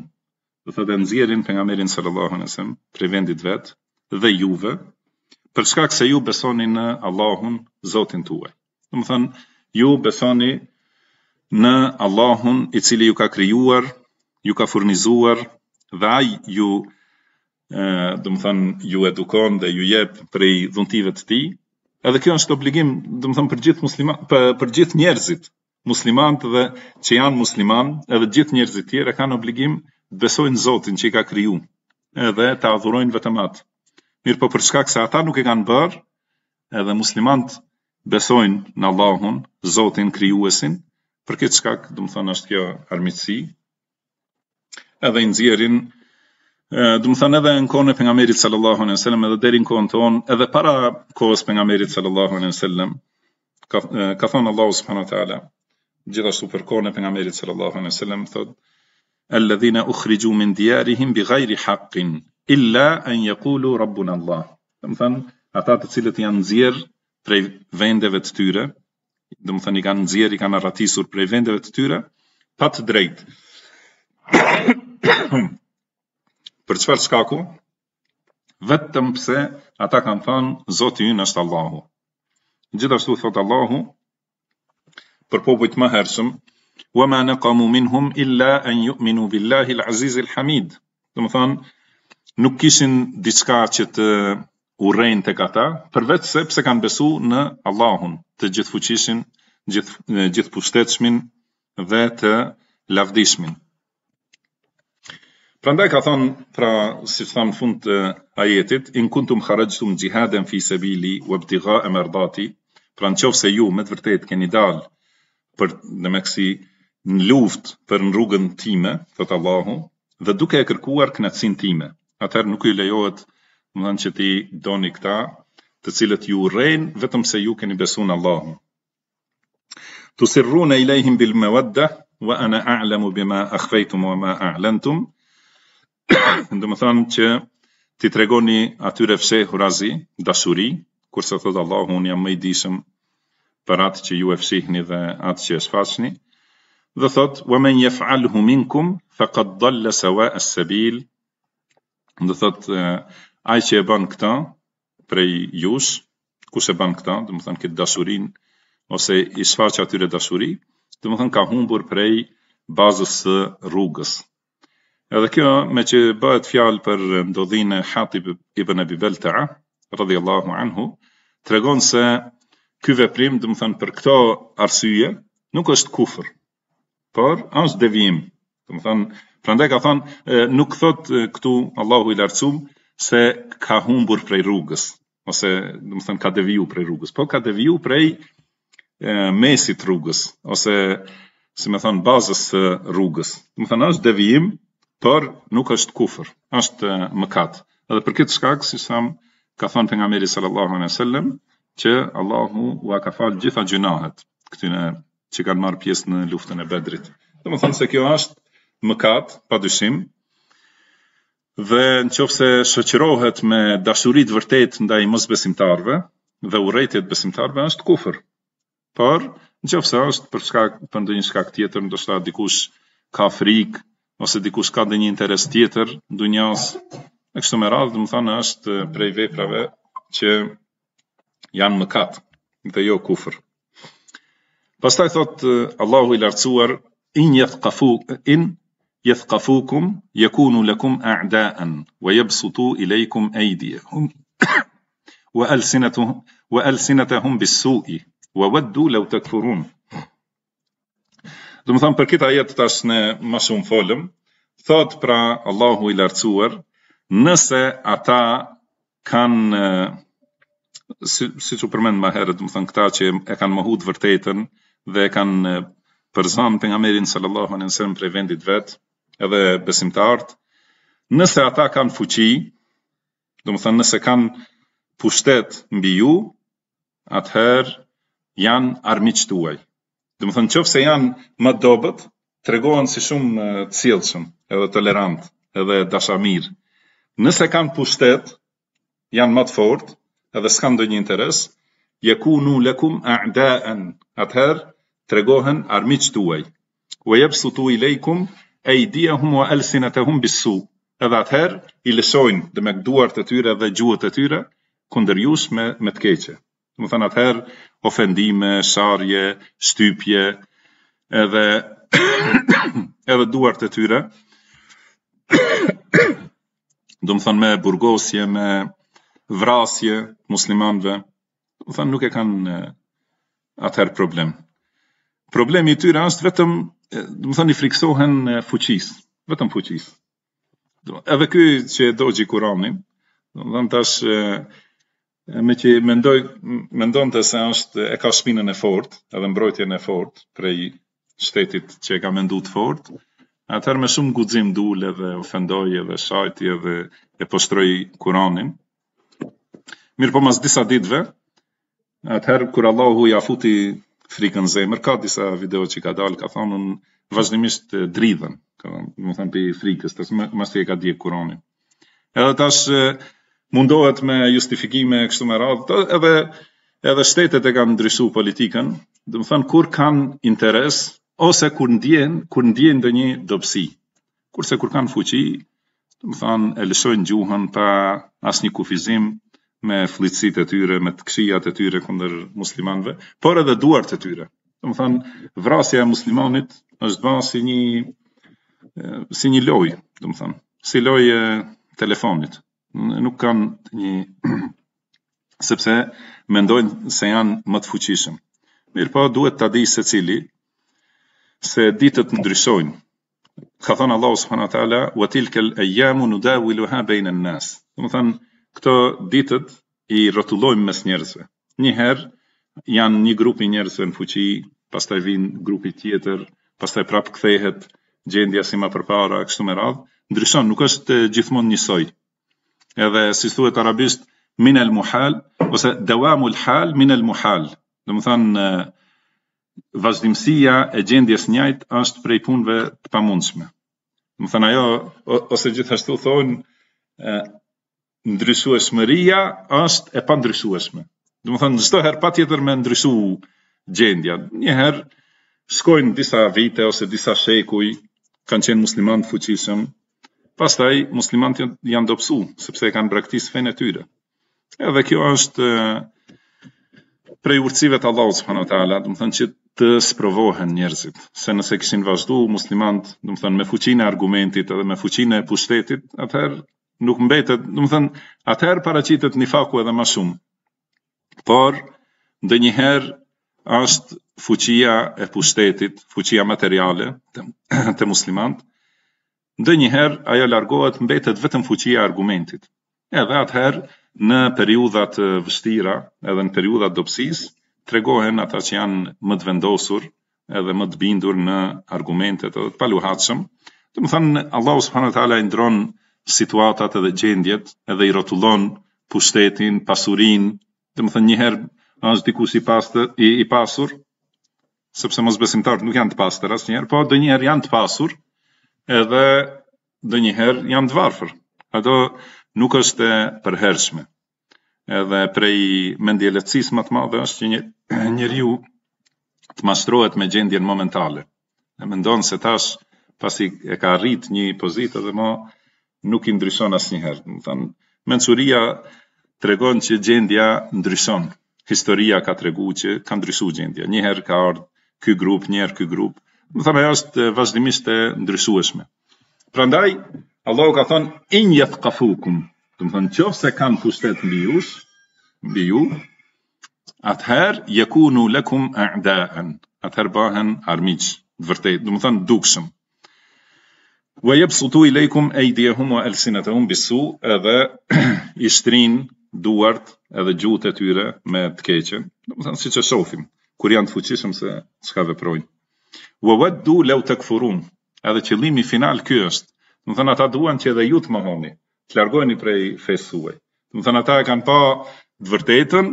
Dhe thë e nëzirin për nga merin sër Allahu pre vendit vetë, dhe juve, për shkak se ju besoni në Allahun, Zotin tuaj. Dhe më thënë, ju besoni në Allahun i cili ju ka krijuar, ju ka furnizuar dhe ai ju dhe më thënë, ju edukon dhe ju jep prej dhuntive të ti, edhe kjo është obligim, dhe për gjithë, musliman, për, për gjithë njerëzit, muslimant dhe që janë musliman, edhe gjithë njerëzit tjerë kanë obligim të besojnë Zotin që i ka kryu, edhe të adhurojnë vetëm atë. Mirë po për shkak se ata nuk e kanë bërë, edhe muslimant besojnë në Allahun, Zotin kryuesin, për këtë shkak, dhe më është kjo armitsi, edhe nëzjerin, Dëmë thënë edhe në kone për nga merit sallallahu në sallam edhe deri në kone onë edhe para kohës për nga merit sallallahu në sallam, ka, ka thënë Allahu subhanu ta'ala, gjithashtu për kone për nga merit sallallahu në sallam, thot, alledhina u khrigju min djarihim bi gajri haqqin, illa en jekulu rabbun Allah. Dëmë thënë, ata të cilët janë nëzirë prej vendeve të tyre, dëmë thënë i kanë nëzirë, i kanë arratisur prej vendeve të tyre, pa të drejtë. Për çfarë shkaku? Vetëm pse ata kanë thënë Zoti ynë është Allahu. Gjithashtu thot Allahu për popujt më hershëm, "Wa ma naqamu minhum illa an yu'minu billahi al-'aziz al-hamid." Do të thonë nuk kishin diçka që të urrejnë tek ata, përveç se pse kanë besuar në Allahun, të gjithfuqishin, gjithë gjithpushtetshmin dhe të lavdishmin. Prandaj ka thonë, pra, si të thamë fund të ajetit, in kuntum kharajtum gjihadem fi se bili, u ebtiga e mërdati, pra në qovë se ju, me të vërtet, keni dalë për në meksi në luft për në rrugën time, thëtë Allahu, dhe duke e kërkuar kënëtsin time. Atër nuk ju lejohet, më thënë që ti doni këta, të cilët ju rejnë, vetëm se ju keni besu në Allahu. Tu sirru në i lejhim bil me wadda, wa ana a'lamu bima akhfejtum wa ma a'lentum, do më thënë që ti tregoni atyre fse hurazi, dasuri, kurse thot Allahu, unë jam më i disëm për atë që ju e fsihni dhe atë që e sfaqni. Dhe thot, wa men yef'alhu minkum faqad dalla sawa as-sabil. Do thot, ai që e bën këtë prej jush, ku se bën këtë, do të këtë dasurin, ose i sfaq atyre dasuri, do të ka humbur prej bazës rrugës. Edhe kjo me që bëhet fjalë për ndodhinë e Hatib ibn Abi Balta radhiyallahu anhu, tregon se ky veprim, do të thënë për këto arsye, nuk është kufër, por është devijim. Do të thënë, prandaj ka thënë, nuk thot këtu Allahu i lartësuam se ka humbur prej rrugës ose do të thënë ka deviju prej rrugës, po ka deviju prej e, mesit rrugës ose si më thon bazës së rrugës. Do të thënë është devijim, por nuk është kufër, është mëkat. Edhe për këtë shkak, si sam, ka thonë për nga meri sallallahu a sellem, që Allahu u ka falë gjitha gjunahet, këtyre që kanë marë pjesë në luftën e bedrit. Dhe më thonë se kjo është mëkat, pa dyshim, dhe në qofë se shëqirohet me dashurit vërtet ndaj mos besimtarve, dhe urejtjet besimtarve është kufër. Por, në qofë se është për, shkak, për ndë një shkak tjetër, ndështë dikush ka ose dikush ka dhe një interes tjetër dunjas e kështu me radhë, dhe më thanë është prej veprave që janë mëkat dhe jo kufër. Pastaj thot Allahu i lartësuar in kafu in yathqafukum yakunu lakum a'da'an wa yabsutu ilaykum aydiyahum wa alsinatuhum wa alsinatuhum bis-su'i wa waddu të këfurun Dhe më thamë për kita jetë tash në më shumë folëm, thot pra Allahu i lartësuar, nëse ata kanë, si, si që përmend ma herët, më thamë këta që e kanë më hudë vërtetën dhe e kanë përzan për nga merin sallallahu anë nësërën prej vendit vetë edhe besimtartë, nëse ata kanë fuqi, do më thamë nëse kanë pushtet mbi ju, atëherë janë armiqë uaj. Dhe më thënë, qëfë se janë më dobet, të regohen si shumë cilëshëm, edhe tolerant, edhe dashamir. Nëse kanë pushtet, janë më të fort, edhe s'kanë do një interes, je ku lekum a ndaën, atëherë, të regohen armiq tuaj. U e jepë su tu i lejkum, e i dhja hum o e hum bisu, edhe atëherë, i lëshojnë dhe me këduar të tyre dhe gjuët të tyre, kunder jush me, me të keqe. Më thënë atëherë, ofendime, sarje, stypje, edhe, edhe duart të tyre. Dë më thënë me burgosje, me vrasje muslimanve, më thënë nuk e kanë atëherë problem. Problemi tyre është vetëm, dë më thënë i friksohen fuqisë, vetëm fuqisë. Edhe këj që e doji kuranin, dë më thënë tashë, me që mendoj, mendon të se është e ka shpinën e fort, edhe mbrojtjen e fort prej shtetit që e ka mendu të fort, atëherë me shumë guzim dule dhe ofendoj edhe shajti edhe e postroj kuranin. Mirë po mas disa ditve, atëherë kur Allahu ja futi frikën zemër, ka disa video që ka dalë, ka thonë në vazhdimisht eh, dridhen, ka, më për pi frikës, tësë mas të e ka djekë kuranin. Edhe tash, eh, mundohet me justifikime e kështu me radhë, edhe, edhe shtetet e kanë ndryshu politikën, dhe më thënë kur kanë interes, ose kur ndjen, kur ndjen dhe një dopsi. Kurse kur kanë fuqi, dhe më thënë e lëshojnë gjuhën pa asë një kufizim me flicit e tyre, me të këshijat e tyre kunder muslimanve, por edhe duart e tyre. Dhe më thënë, vrasja e muslimanit është ba si një, si një loj, dhe më thënë, si lojë e telefonit nuk kanë një sepse mendojnë se janë më të fuqishëm. Mirë po, duhet të di se cili, se ditët ndryshojnë. Ka thonë Allah subhanahu wa taala, "Wa tilka al nudawiluha bayna an-nas." Do thonë, këto ditët i rrotullojmë mes njerëzve. Një herë janë një grupi i njerëzve në fuqi, pastaj vinë grupi tjetër, pastaj prapë kthehet gjendja si më përpara, kështu me radhë. Ndryshon, nuk është gjithmonë njësoj edhe si thuhet arabisht min al muhal ose dawam al hal min al muhal do të thon vazhdimësia e gjendjes së njëjtë është prej punëve të pamundshme do thon ajo ose gjithashtu thon ndryshueshmëria është e pandryshueshme do thon çdo herë patjetër me ndryshu gjendja një herë shkojnë disa vite ose disa shekuj kanë qenë muslimanë të fuqishëm pastaj muslimanët janë dobësu, sepse e kanë braktis fenë e tyre. Edhe kjo është prej urcive të Allahut subhanahu wa taala, do të thënë që të sprovohen njerëzit, se nëse kishin vazhdu muslimant, do të thënë me fuqinë e argumentit edhe me fuqinë e pushtetit, atëherë nuk mbetet, do të thënë atëherë paraqitet nifaku edhe më shumë. Por ndonjëherë është fuqia e pushtetit, fuqia materiale të, të muslimant, Ndë njëherë ajo largohet mbetet vetëm fuqia argumentit. Edhe atëherë në periudat vështira edhe në periudat dopsis, tregohen ata që janë më të vendosur edhe më të bindur në argumentet edhe të paluhatshëm. Të më thënë, Allahu subhanët ala i ndronë situatat edhe gjendjet edhe i rotullon pushtetin, pasurin, të më thënë njëherë është diku si pastë, i, i pasur, sepse mos besimtarët nuk janë të pastër asnjëherë, po do njëherë janë të pasur, edhe dhe njëherë janë të varfër. Ato nuk është e përhershme. Edhe prej mendjeletësis më të madhe është që një, njëri ju të mashtrohet me gjendjen momentale. E më ndonë se tash pasi e ka rrit një pozitë dhe ma nuk i ndryshon asë njëherë. Më thënë, mençuria të regon që gjendja ndryshon. Historia ka të regu që ka ndrysu gjendja. Njëherë ka ardhë ky grup, njëherë ky grup më thëmë e është vazhdimisht e ndrysueshme. Pra ndaj, Allah ka thonë, in jetë kafukum, të më thënë, qofë se kanë pushtet në bijus, në biju, atëherë, jeku në lekum e ndaën, atëherë bahen armiqë, të vërtejtë, të më thënë, dukshëm. Vë jepë sutu i lejkum e i djehum o elsinat e unë bisu edhe i shtrin duart edhe gjutë e tyre me të keqen. Në më thënë, si që shofim, kur janë të fuqishëm se që veprojnë wa waddu law takfurun. Edhe qëllimi final ky është, do të thonë ata duan që edhe ju të mohoni, të largoheni prej fesë suaj. Do të thonë ata e kanë pa të vërtetën,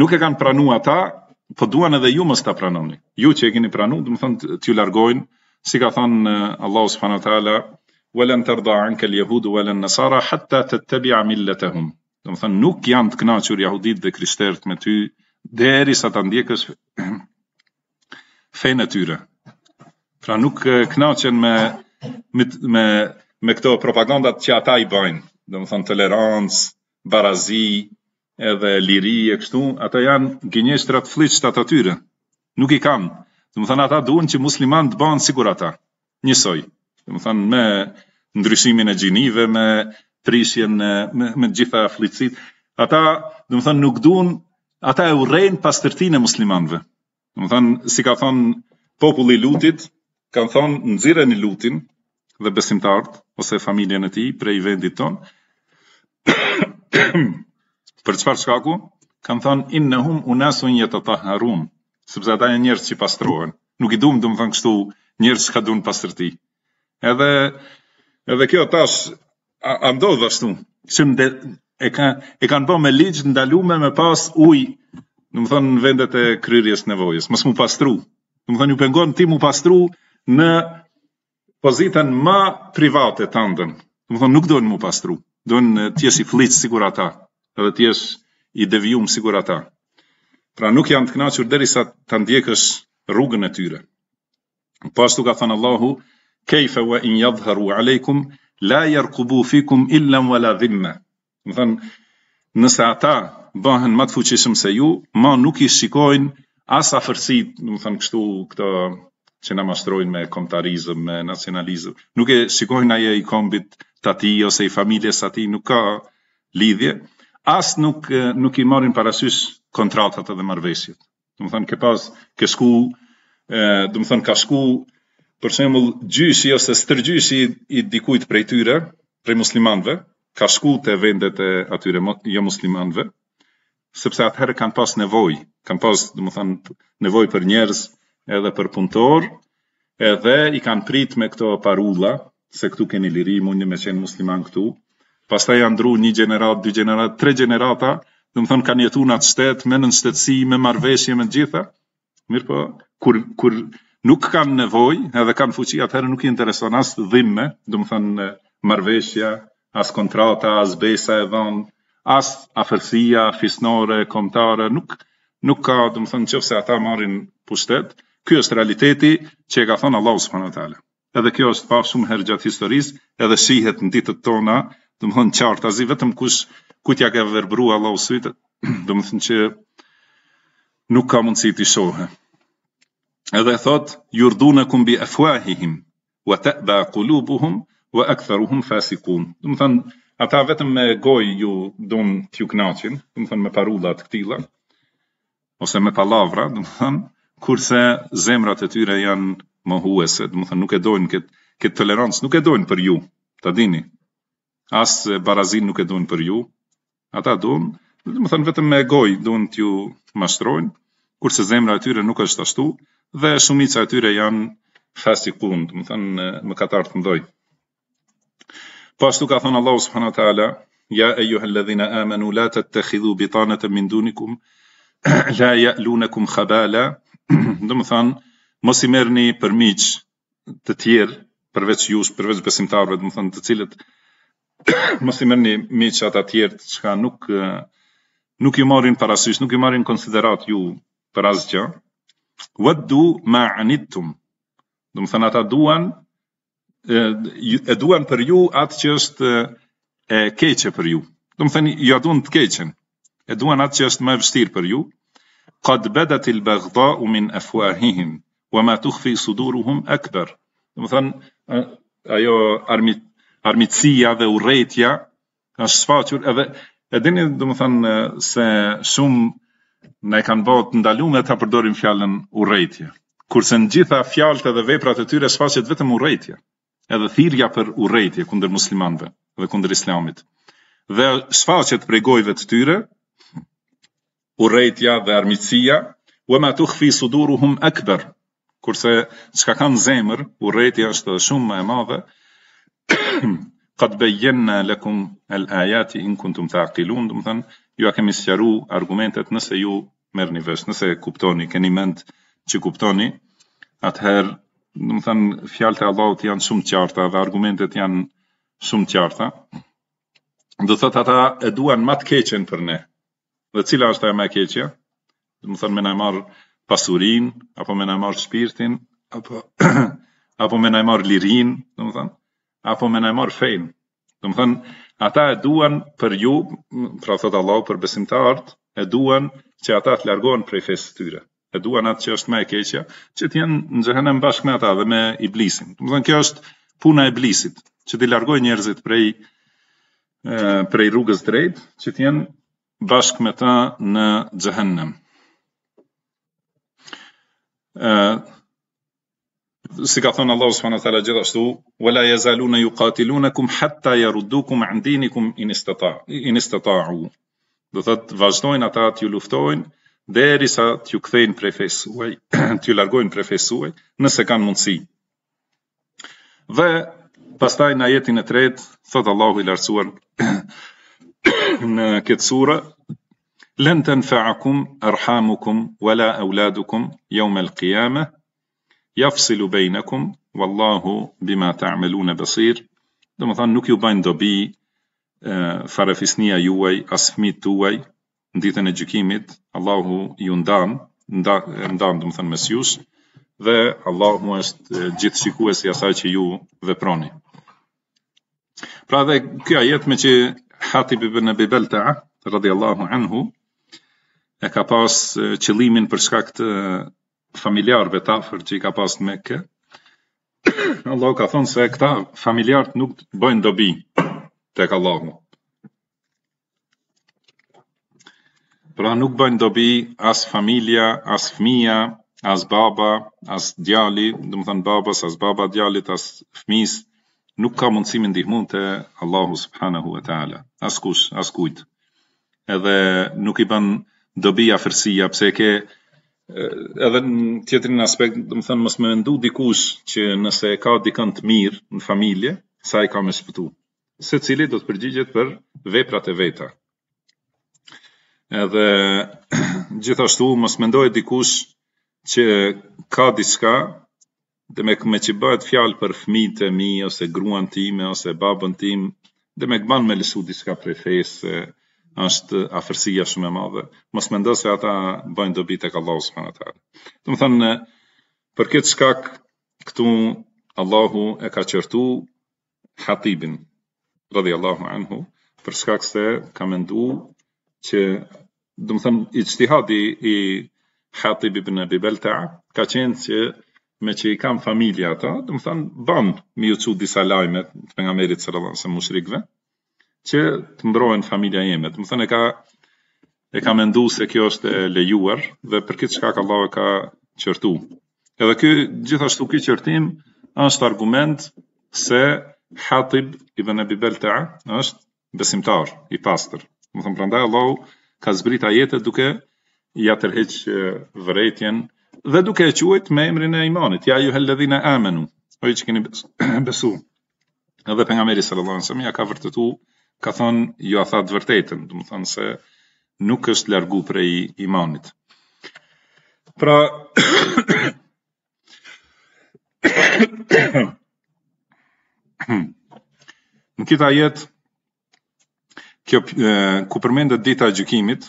nuk e kanë pranuar ata, po duan edhe ju mos ta pranoni. Ju që e keni pranuar, do të thonë t'ju largojnë, si ka thënë Allahu subhanahu wa taala, "Walan tarda anka al-yahud wa lan nasara hatta tattabi'a millatahum." Do të thonë nuk janë të kënaqur yahudit dhe krishterët me ty derisa ta ndjekësh fenë e tyre. Pra nuk knaqen me, me, me, me këto propagandat që ata i bëjnë, dhe tolerancë, barazi, edhe liri e kështu, ata janë gjenjeshtrat fliqët atë tyre, Nuk i kanë. Dhe ata duan që musliman të banë sigur ata. Njësoj. Dhe me ndryshimin e gjinive, me prishjen, me, me gjitha fliqësit. Ata, dhe nuk duan ata e urejnë pas tërti e muslimanve. Më thënë, si ka thënë populli lutit, kanë thënë nëzire një lutin dhe besimtart, ose familjen e ti, prej vendit ton, për qëpar shkaku, kanë thënë, inë në hum, unasu një të të harun, sëpse ata e njërë që pastrohen. Nuk i dumë, dumë thënë kështu, njërë që ka dunë pastrëti. Edhe, edhe kjo tash, a, a ndodhë ashtu, që e, ka, e kanë bo me ligjë, ndalume me pas ujë, në më thonë në vendet e kryrjes nevojës, mësë mu pastru, në më thonë ju pengon ti mu pastru në pozitën ma private të andën, në më thonë nuk dojnë mu pastru, dojnë tjesë i flitë sigur ata, edhe tjesë i devjumë sigur ata, pra nuk janë të knaqër deri sa të ndjekës rrugën e tyre. Në po pashtu ka thënë Allahu, kejfe wa in jadhëru alejkum, la jarkubu fikum illam wa la dhimme, në thënë, Nëse ata bëhen më të fuqishëm se ju, më nuk i shikojnë as afërsit, do të thënë kështu këtë që na mashtrojnë me komtarizëm, me nacionalizëm. Nuk e shikojnë aje i kombit të ati ose i familjes ati nuk ka lidhje, as nuk nuk i marrin parasysh kontratat edhe marrveshjet. Do të thënë ke pas ke sku, do të thënë ka sku për shembull gjyshi ose stërgjyshi i dikujt prej tyre, prej muslimanëve ka shku të vendet e atyre jo muslimanve, sepse atëherë kanë pas nevoj, kanë pas, dhe më thanë, nevoj për njerës edhe për punëtor, edhe i kanë prit me këto parulla, se këtu keni liri, mundi me qenë musliman këtu, Pastaj janë dru një gjenerat, dy gjenerat, tre gjenerata, dhe më thanë, kanë jetu në atë shtetë, me në shtetësi, me marveshje, me të gjitha, mirë po, kur, kur nuk kanë nevoj, edhe kanë fuqi, atëherë nuk i intereson asë dhimme, dhe më thanë, marveshja, as kontrata, as besa e dhonë, as afërsia fisnore kontare nuk nuk ka do thënë thonë nëse ata marrin pushtet ky është realiteti që e ka thënë Allahu së wa edhe kjo është pa shumë herë gjatë historisë edhe shihet në ditët tona do të thonë qartë azi vetëm kush kujt ke ka verbruar Allahu subhanahu wa taala thënë që nuk ka mundësi të shohë edhe thot yurduna kum bi afwahihim wa ta'ba qulubuhum wa aktharuhum fasiqun do të thonë ata vetëm me gojë ju dun t'ju knaqin, du më thënë me parullat këtila, ose me palavra, du më thënë, kurse zemrat e tyre janë më huese, du më thënë, nuk e dojnë këtë kët tolerancë, nuk e dojnë për ju, ta dini, asë barazin nuk e dojnë për ju, ata dun, du më thënë, vetëm me gojë dun t'ju mashtrojnë, kurse zemra e tyre nuk është ashtu, dhe shumica e tyre janë fasikun, du më thënë, më katartë më dojnë. Pastu po ka thënë Allahu subhanahu wa taala, ja e juha alladhina amanu la tattakhidhu bitanatan min dunikum la ya'lunakum khabala. Do të mos i merrni për miq të tjerë përveç jush, përveç besimtarëve, do të të cilët mos i merrni miq ata të tjerë që nuk eh, nuk ju marrin parasysh, nuk ju marrin konsiderat ju për asgjë. Wa du ma anittum. Do të ata duan e duan për ju atë që është e keqe për ju. Do të thënë ju a duan të keqen. E duan atë që është më e vështirë për ju. Qad badatil baghdha min afwahihim wama tukhfi suduruhum akbar. Do të thënë ajo armit armitësia dhe urrëtia ka sfaqur edhe e dini do të thënë se shumë ne kanë bërë të ndaluar ta përdorim fjalën urrëtia. Kurse në gjitha fjalët dhe veprat e tyre sfaqet vetëm urrëtia edhe thirrja për urrëtie kundër muslimanëve dhe kundër islamit. Dhe shfaqet prej gojëve të tyre urrëtia dhe armiqësia, wa ma tukhfi suduruhum akbar. Kurse çka kanë zemër, urrëtia është shumë më e madhe. Qad bayyana lakum al ayat in kuntum taqilun, do të thënë, ju a kemi sqaru argumentet nëse ju merrni vesh, nëse kuptoni, keni mend që kuptoni, atëherë dhe më thënë, fjallët e Allahut janë shumë të qarta dhe argumentet janë shumë të qarta, dhe thëtë ata e duan ma të keqen për ne, dhe cila është e ma keqja, dhe më thënë, me në marë pasurin, apo me në marë shpirtin, apo, apo me në marë lirin, dhe më thënë, apo me në marë fejn, dhe më thënë, ata e duan për ju, pra thëtë Allahut për besimtartë, e duan që ata të largohen prej fesë të tyre e duan atë që është më e keqja, që të jenë në xhenem bashkë me ata dhe me iblisin. Do të thonë kjo është puna e iblisit, që ti largoj njerëzit prej e, prej rrugës drejt, që të jenë bashkë me ta në xhenem. ë Si ka thonë Allahu subhanahu wa taala gjithashtu, wala yazaluna yuqatilunakum hatta yarudukum an dinikum in istata'u. Do thotë vazhdojnë ata të ju luftojnë deri sa t'ju kthejnë prefesuaj, t'ju largojnë prefesuaj, nëse kanë mundësi. Dhe, pastaj në jetin e tretë, thotë Allahu i lartësuar në këtë sura, lën të në faakum, arhamukum, wala euladukum, jo me lëkijame, jafësilu bejnëkum, wallahu bima ta amelu në dhe më thanë, nuk ju bajnë dobi, eh, farëfisnia juaj, asmit tuaj, në ditën e gjykimit, Allahu ju ndam, ndam dhe më thënë mes jush, dhe Allahu është gjithë shikues i asaj që ju veproni. Pra dhe kjo jetë me që Hatib ibn Abi radi Allahu anhu e ka pas qëllimin për shkak të familjarëve të që i ka pas me kë. Allahu ka thonë se këta familjarët nuk bëjnë dobi tek Allahu. Pra nuk bëjnë dobi as familja, as fëmija, as baba, as djali, dhe më thënë babas, as baba djalit, as fëmis, nuk ka mundësimin dihmun të Allahu subhanahu wa ta'ala, as kush, as kujt. Edhe nuk i bën dobi afërsia, pse ke eh, edhe në tjetërin aspekt, dhe më thënë, mos me mendu dikush që nëse ka dikën të mirë në familje, sa i ka me shpëtu. Se cili do të përgjigjet për veprat e veta, Edhe gjithashtu mos mendoj dikush që ka diçka dhe me kemë të bëhet fjalë për fëmijët e mi ose gruan time ose babën tim, dhe me gman me lësu diçka për fejse, është afërsia shumë e madhe. Mos mendo se ata bëjnë dobi tek Allahu subhanahu wa taala. Do të për këtë shkak këtu Allahu e ka qërtu hatibin, radhi Allahu anhu, për shkak se ka mendu që dhe më thënë, i qëtihadi i Hatib ibn Abi a ka qenë që me që i kam familja ta, dhe më thënë, banë mi uqu disa lajme të nga merit së rëdhanë së mushrikve, që të mbrojnë familja jeme. Dhe më e ka, e ka mendu se kjo është lejuar, dhe për këtë shkak Allah e ka qërtu. Edhe kjo, gjithashtu kjo qërtim, është argument se Hatib ibn Abi a është besimtar, i pastor. Më thënë, prandaj Allahu, ka zbrit ajetet duke ja tërheq vërejtjen dhe duke e quajt me emrin e imanit, ja ju helldhina amenu, o i që keni besu. Edhe për nga meri sallallahu nësëm, ja ka vërtetu, ka thonë, ju jo, a thatë vërtetën, du më thonë se nuk është largu prej imanit. Pra, në kita jetë, kjo e, ku përmendet dita e gjykimit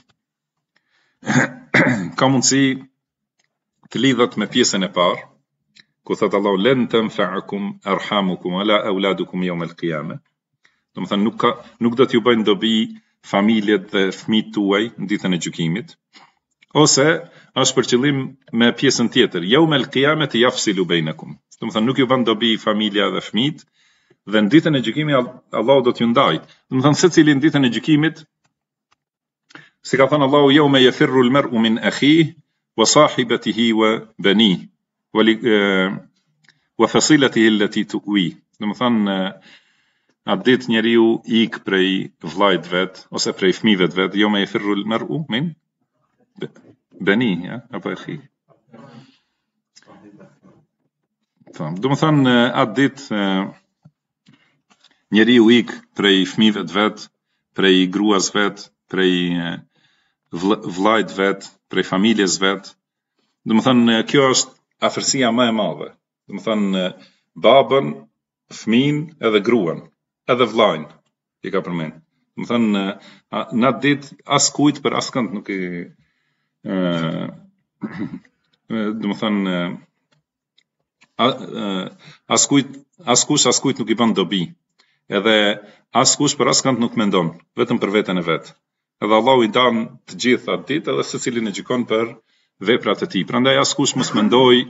ka mundësi të lidhet me pjesën e parë ku thot Allahu lan fa'akum, arhamukum wala auladukum yawm al-qiyamah. Do të thonë nuk ka nuk do t'ju bëjnë dobi familjet dhe fëmijët tuaj në ditën e gjykimit. Ose as për qëllim me pjesën tjetër, yawm al-qiyamah yafsilu bainakum. Do të thonë nuk ju bën dobi familja dhe fëmijët, dhe në ditën e gjykimit Allahu do t'ju ndaj. Do të thonë se cili në ditën e gjykimit si ka thënë Allahu jau me yafirru al min akhi wa sahibatihi wa bani wa li wa fasilatihi allati tuwi. Do të thonë atë ditë njeriu ik prej vllajt vet ose prej fëmijëve të vet, jo me yafirru al min bani, ja, apo akhi. Do të thonë atë ditë njeri u ikë prej fmive të vetë, prej gruas vetë, prej vlajt vetë, prej familjes vetë. Dhe më thënë, kjo është afërsia më e madhe. Dhe më thënë, babën, fmin edhe gruan, edhe vlajnë, i ka përmenë. Dhe më thënë, në ditë, as kujtë për as këndë nuk i... Dhe më thënë, as kujtë, as kush as kujtë nuk i bënë dobi edhe as kush për as nuk mendon, vetëm për veten e vet. Edhe Allahu i dan të gjitha ditë edhe secilin e gjikon për veprat e tij. Prandaj as kush mos mendoj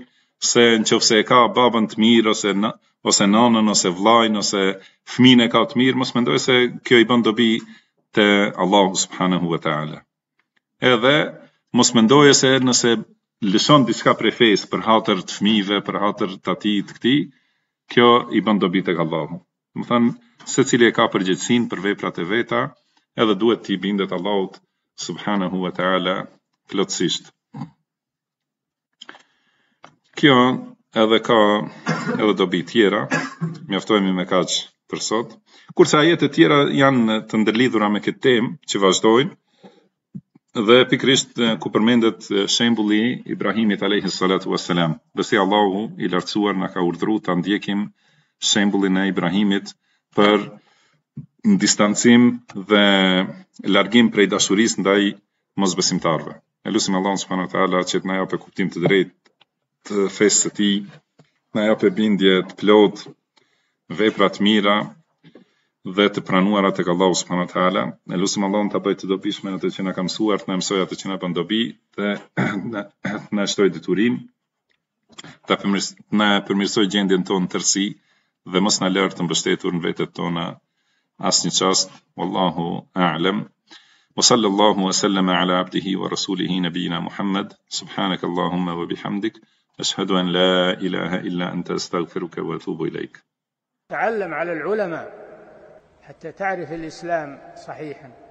se nëse e ka babën të mirë ose në, ose nënën ose vllajin ose fëmin e ka të mirë, mos mendoj se kjo i bën dobi te Allahu subhanahu wa taala. Edhe mos mendoj se nëse lëshon diçka prefes për hatër të fëmijëve, për hatër të ati të këtij, kjo i bën dobi tek Allahu. Do thënë se cili e ka përgjegjësin për veprat e veta, edhe duhet t'i bindet Allahut subhanahu wa ta'ala plotësisht. Kjo edhe ka edhe dobi tjera, mjaftojemi me kaq për sot. Kurse ajet e tjera janë të ndërlidhura me këtë temë që vazhdojnë, dhe pikrisht ku përmendet shembulli Ibrahimit alayhi salatu wassalam. Besi Allahu i lartësuar na ka urdhëruar ta ndjekim shembullin e Ibrahimit për në distancim dhe largim prej dashuris në daj mëzbesimtarve. E lusim Allah në shpana të ala që të naja për kuptim të drejt të fesë të ti, naja për bindje të vepra veprat mira, dhe të pranuara tek Allahu subhanahu wa taala, ne lutim Allahun ta bëjë të dobishme atë që na ka mësuar, të në mësojë atë që na bën dobi dhe na të deturin. Ta përmirësoj gjendjen tonë tërësi, dhe mos na lërë të mbështetur në vetët tona asnjë çast, wallahu a'lam. Wa sallallahu wa sallama ala abdihi wa rasulih nabina Muhammad. Subhanakallahumma wa bihamdik ashhadu an la ilaha illa anta astaghfiruka wa atubu ilaik. Ta'allam ala al-ulama hatta ta'rif al-islam sahihan.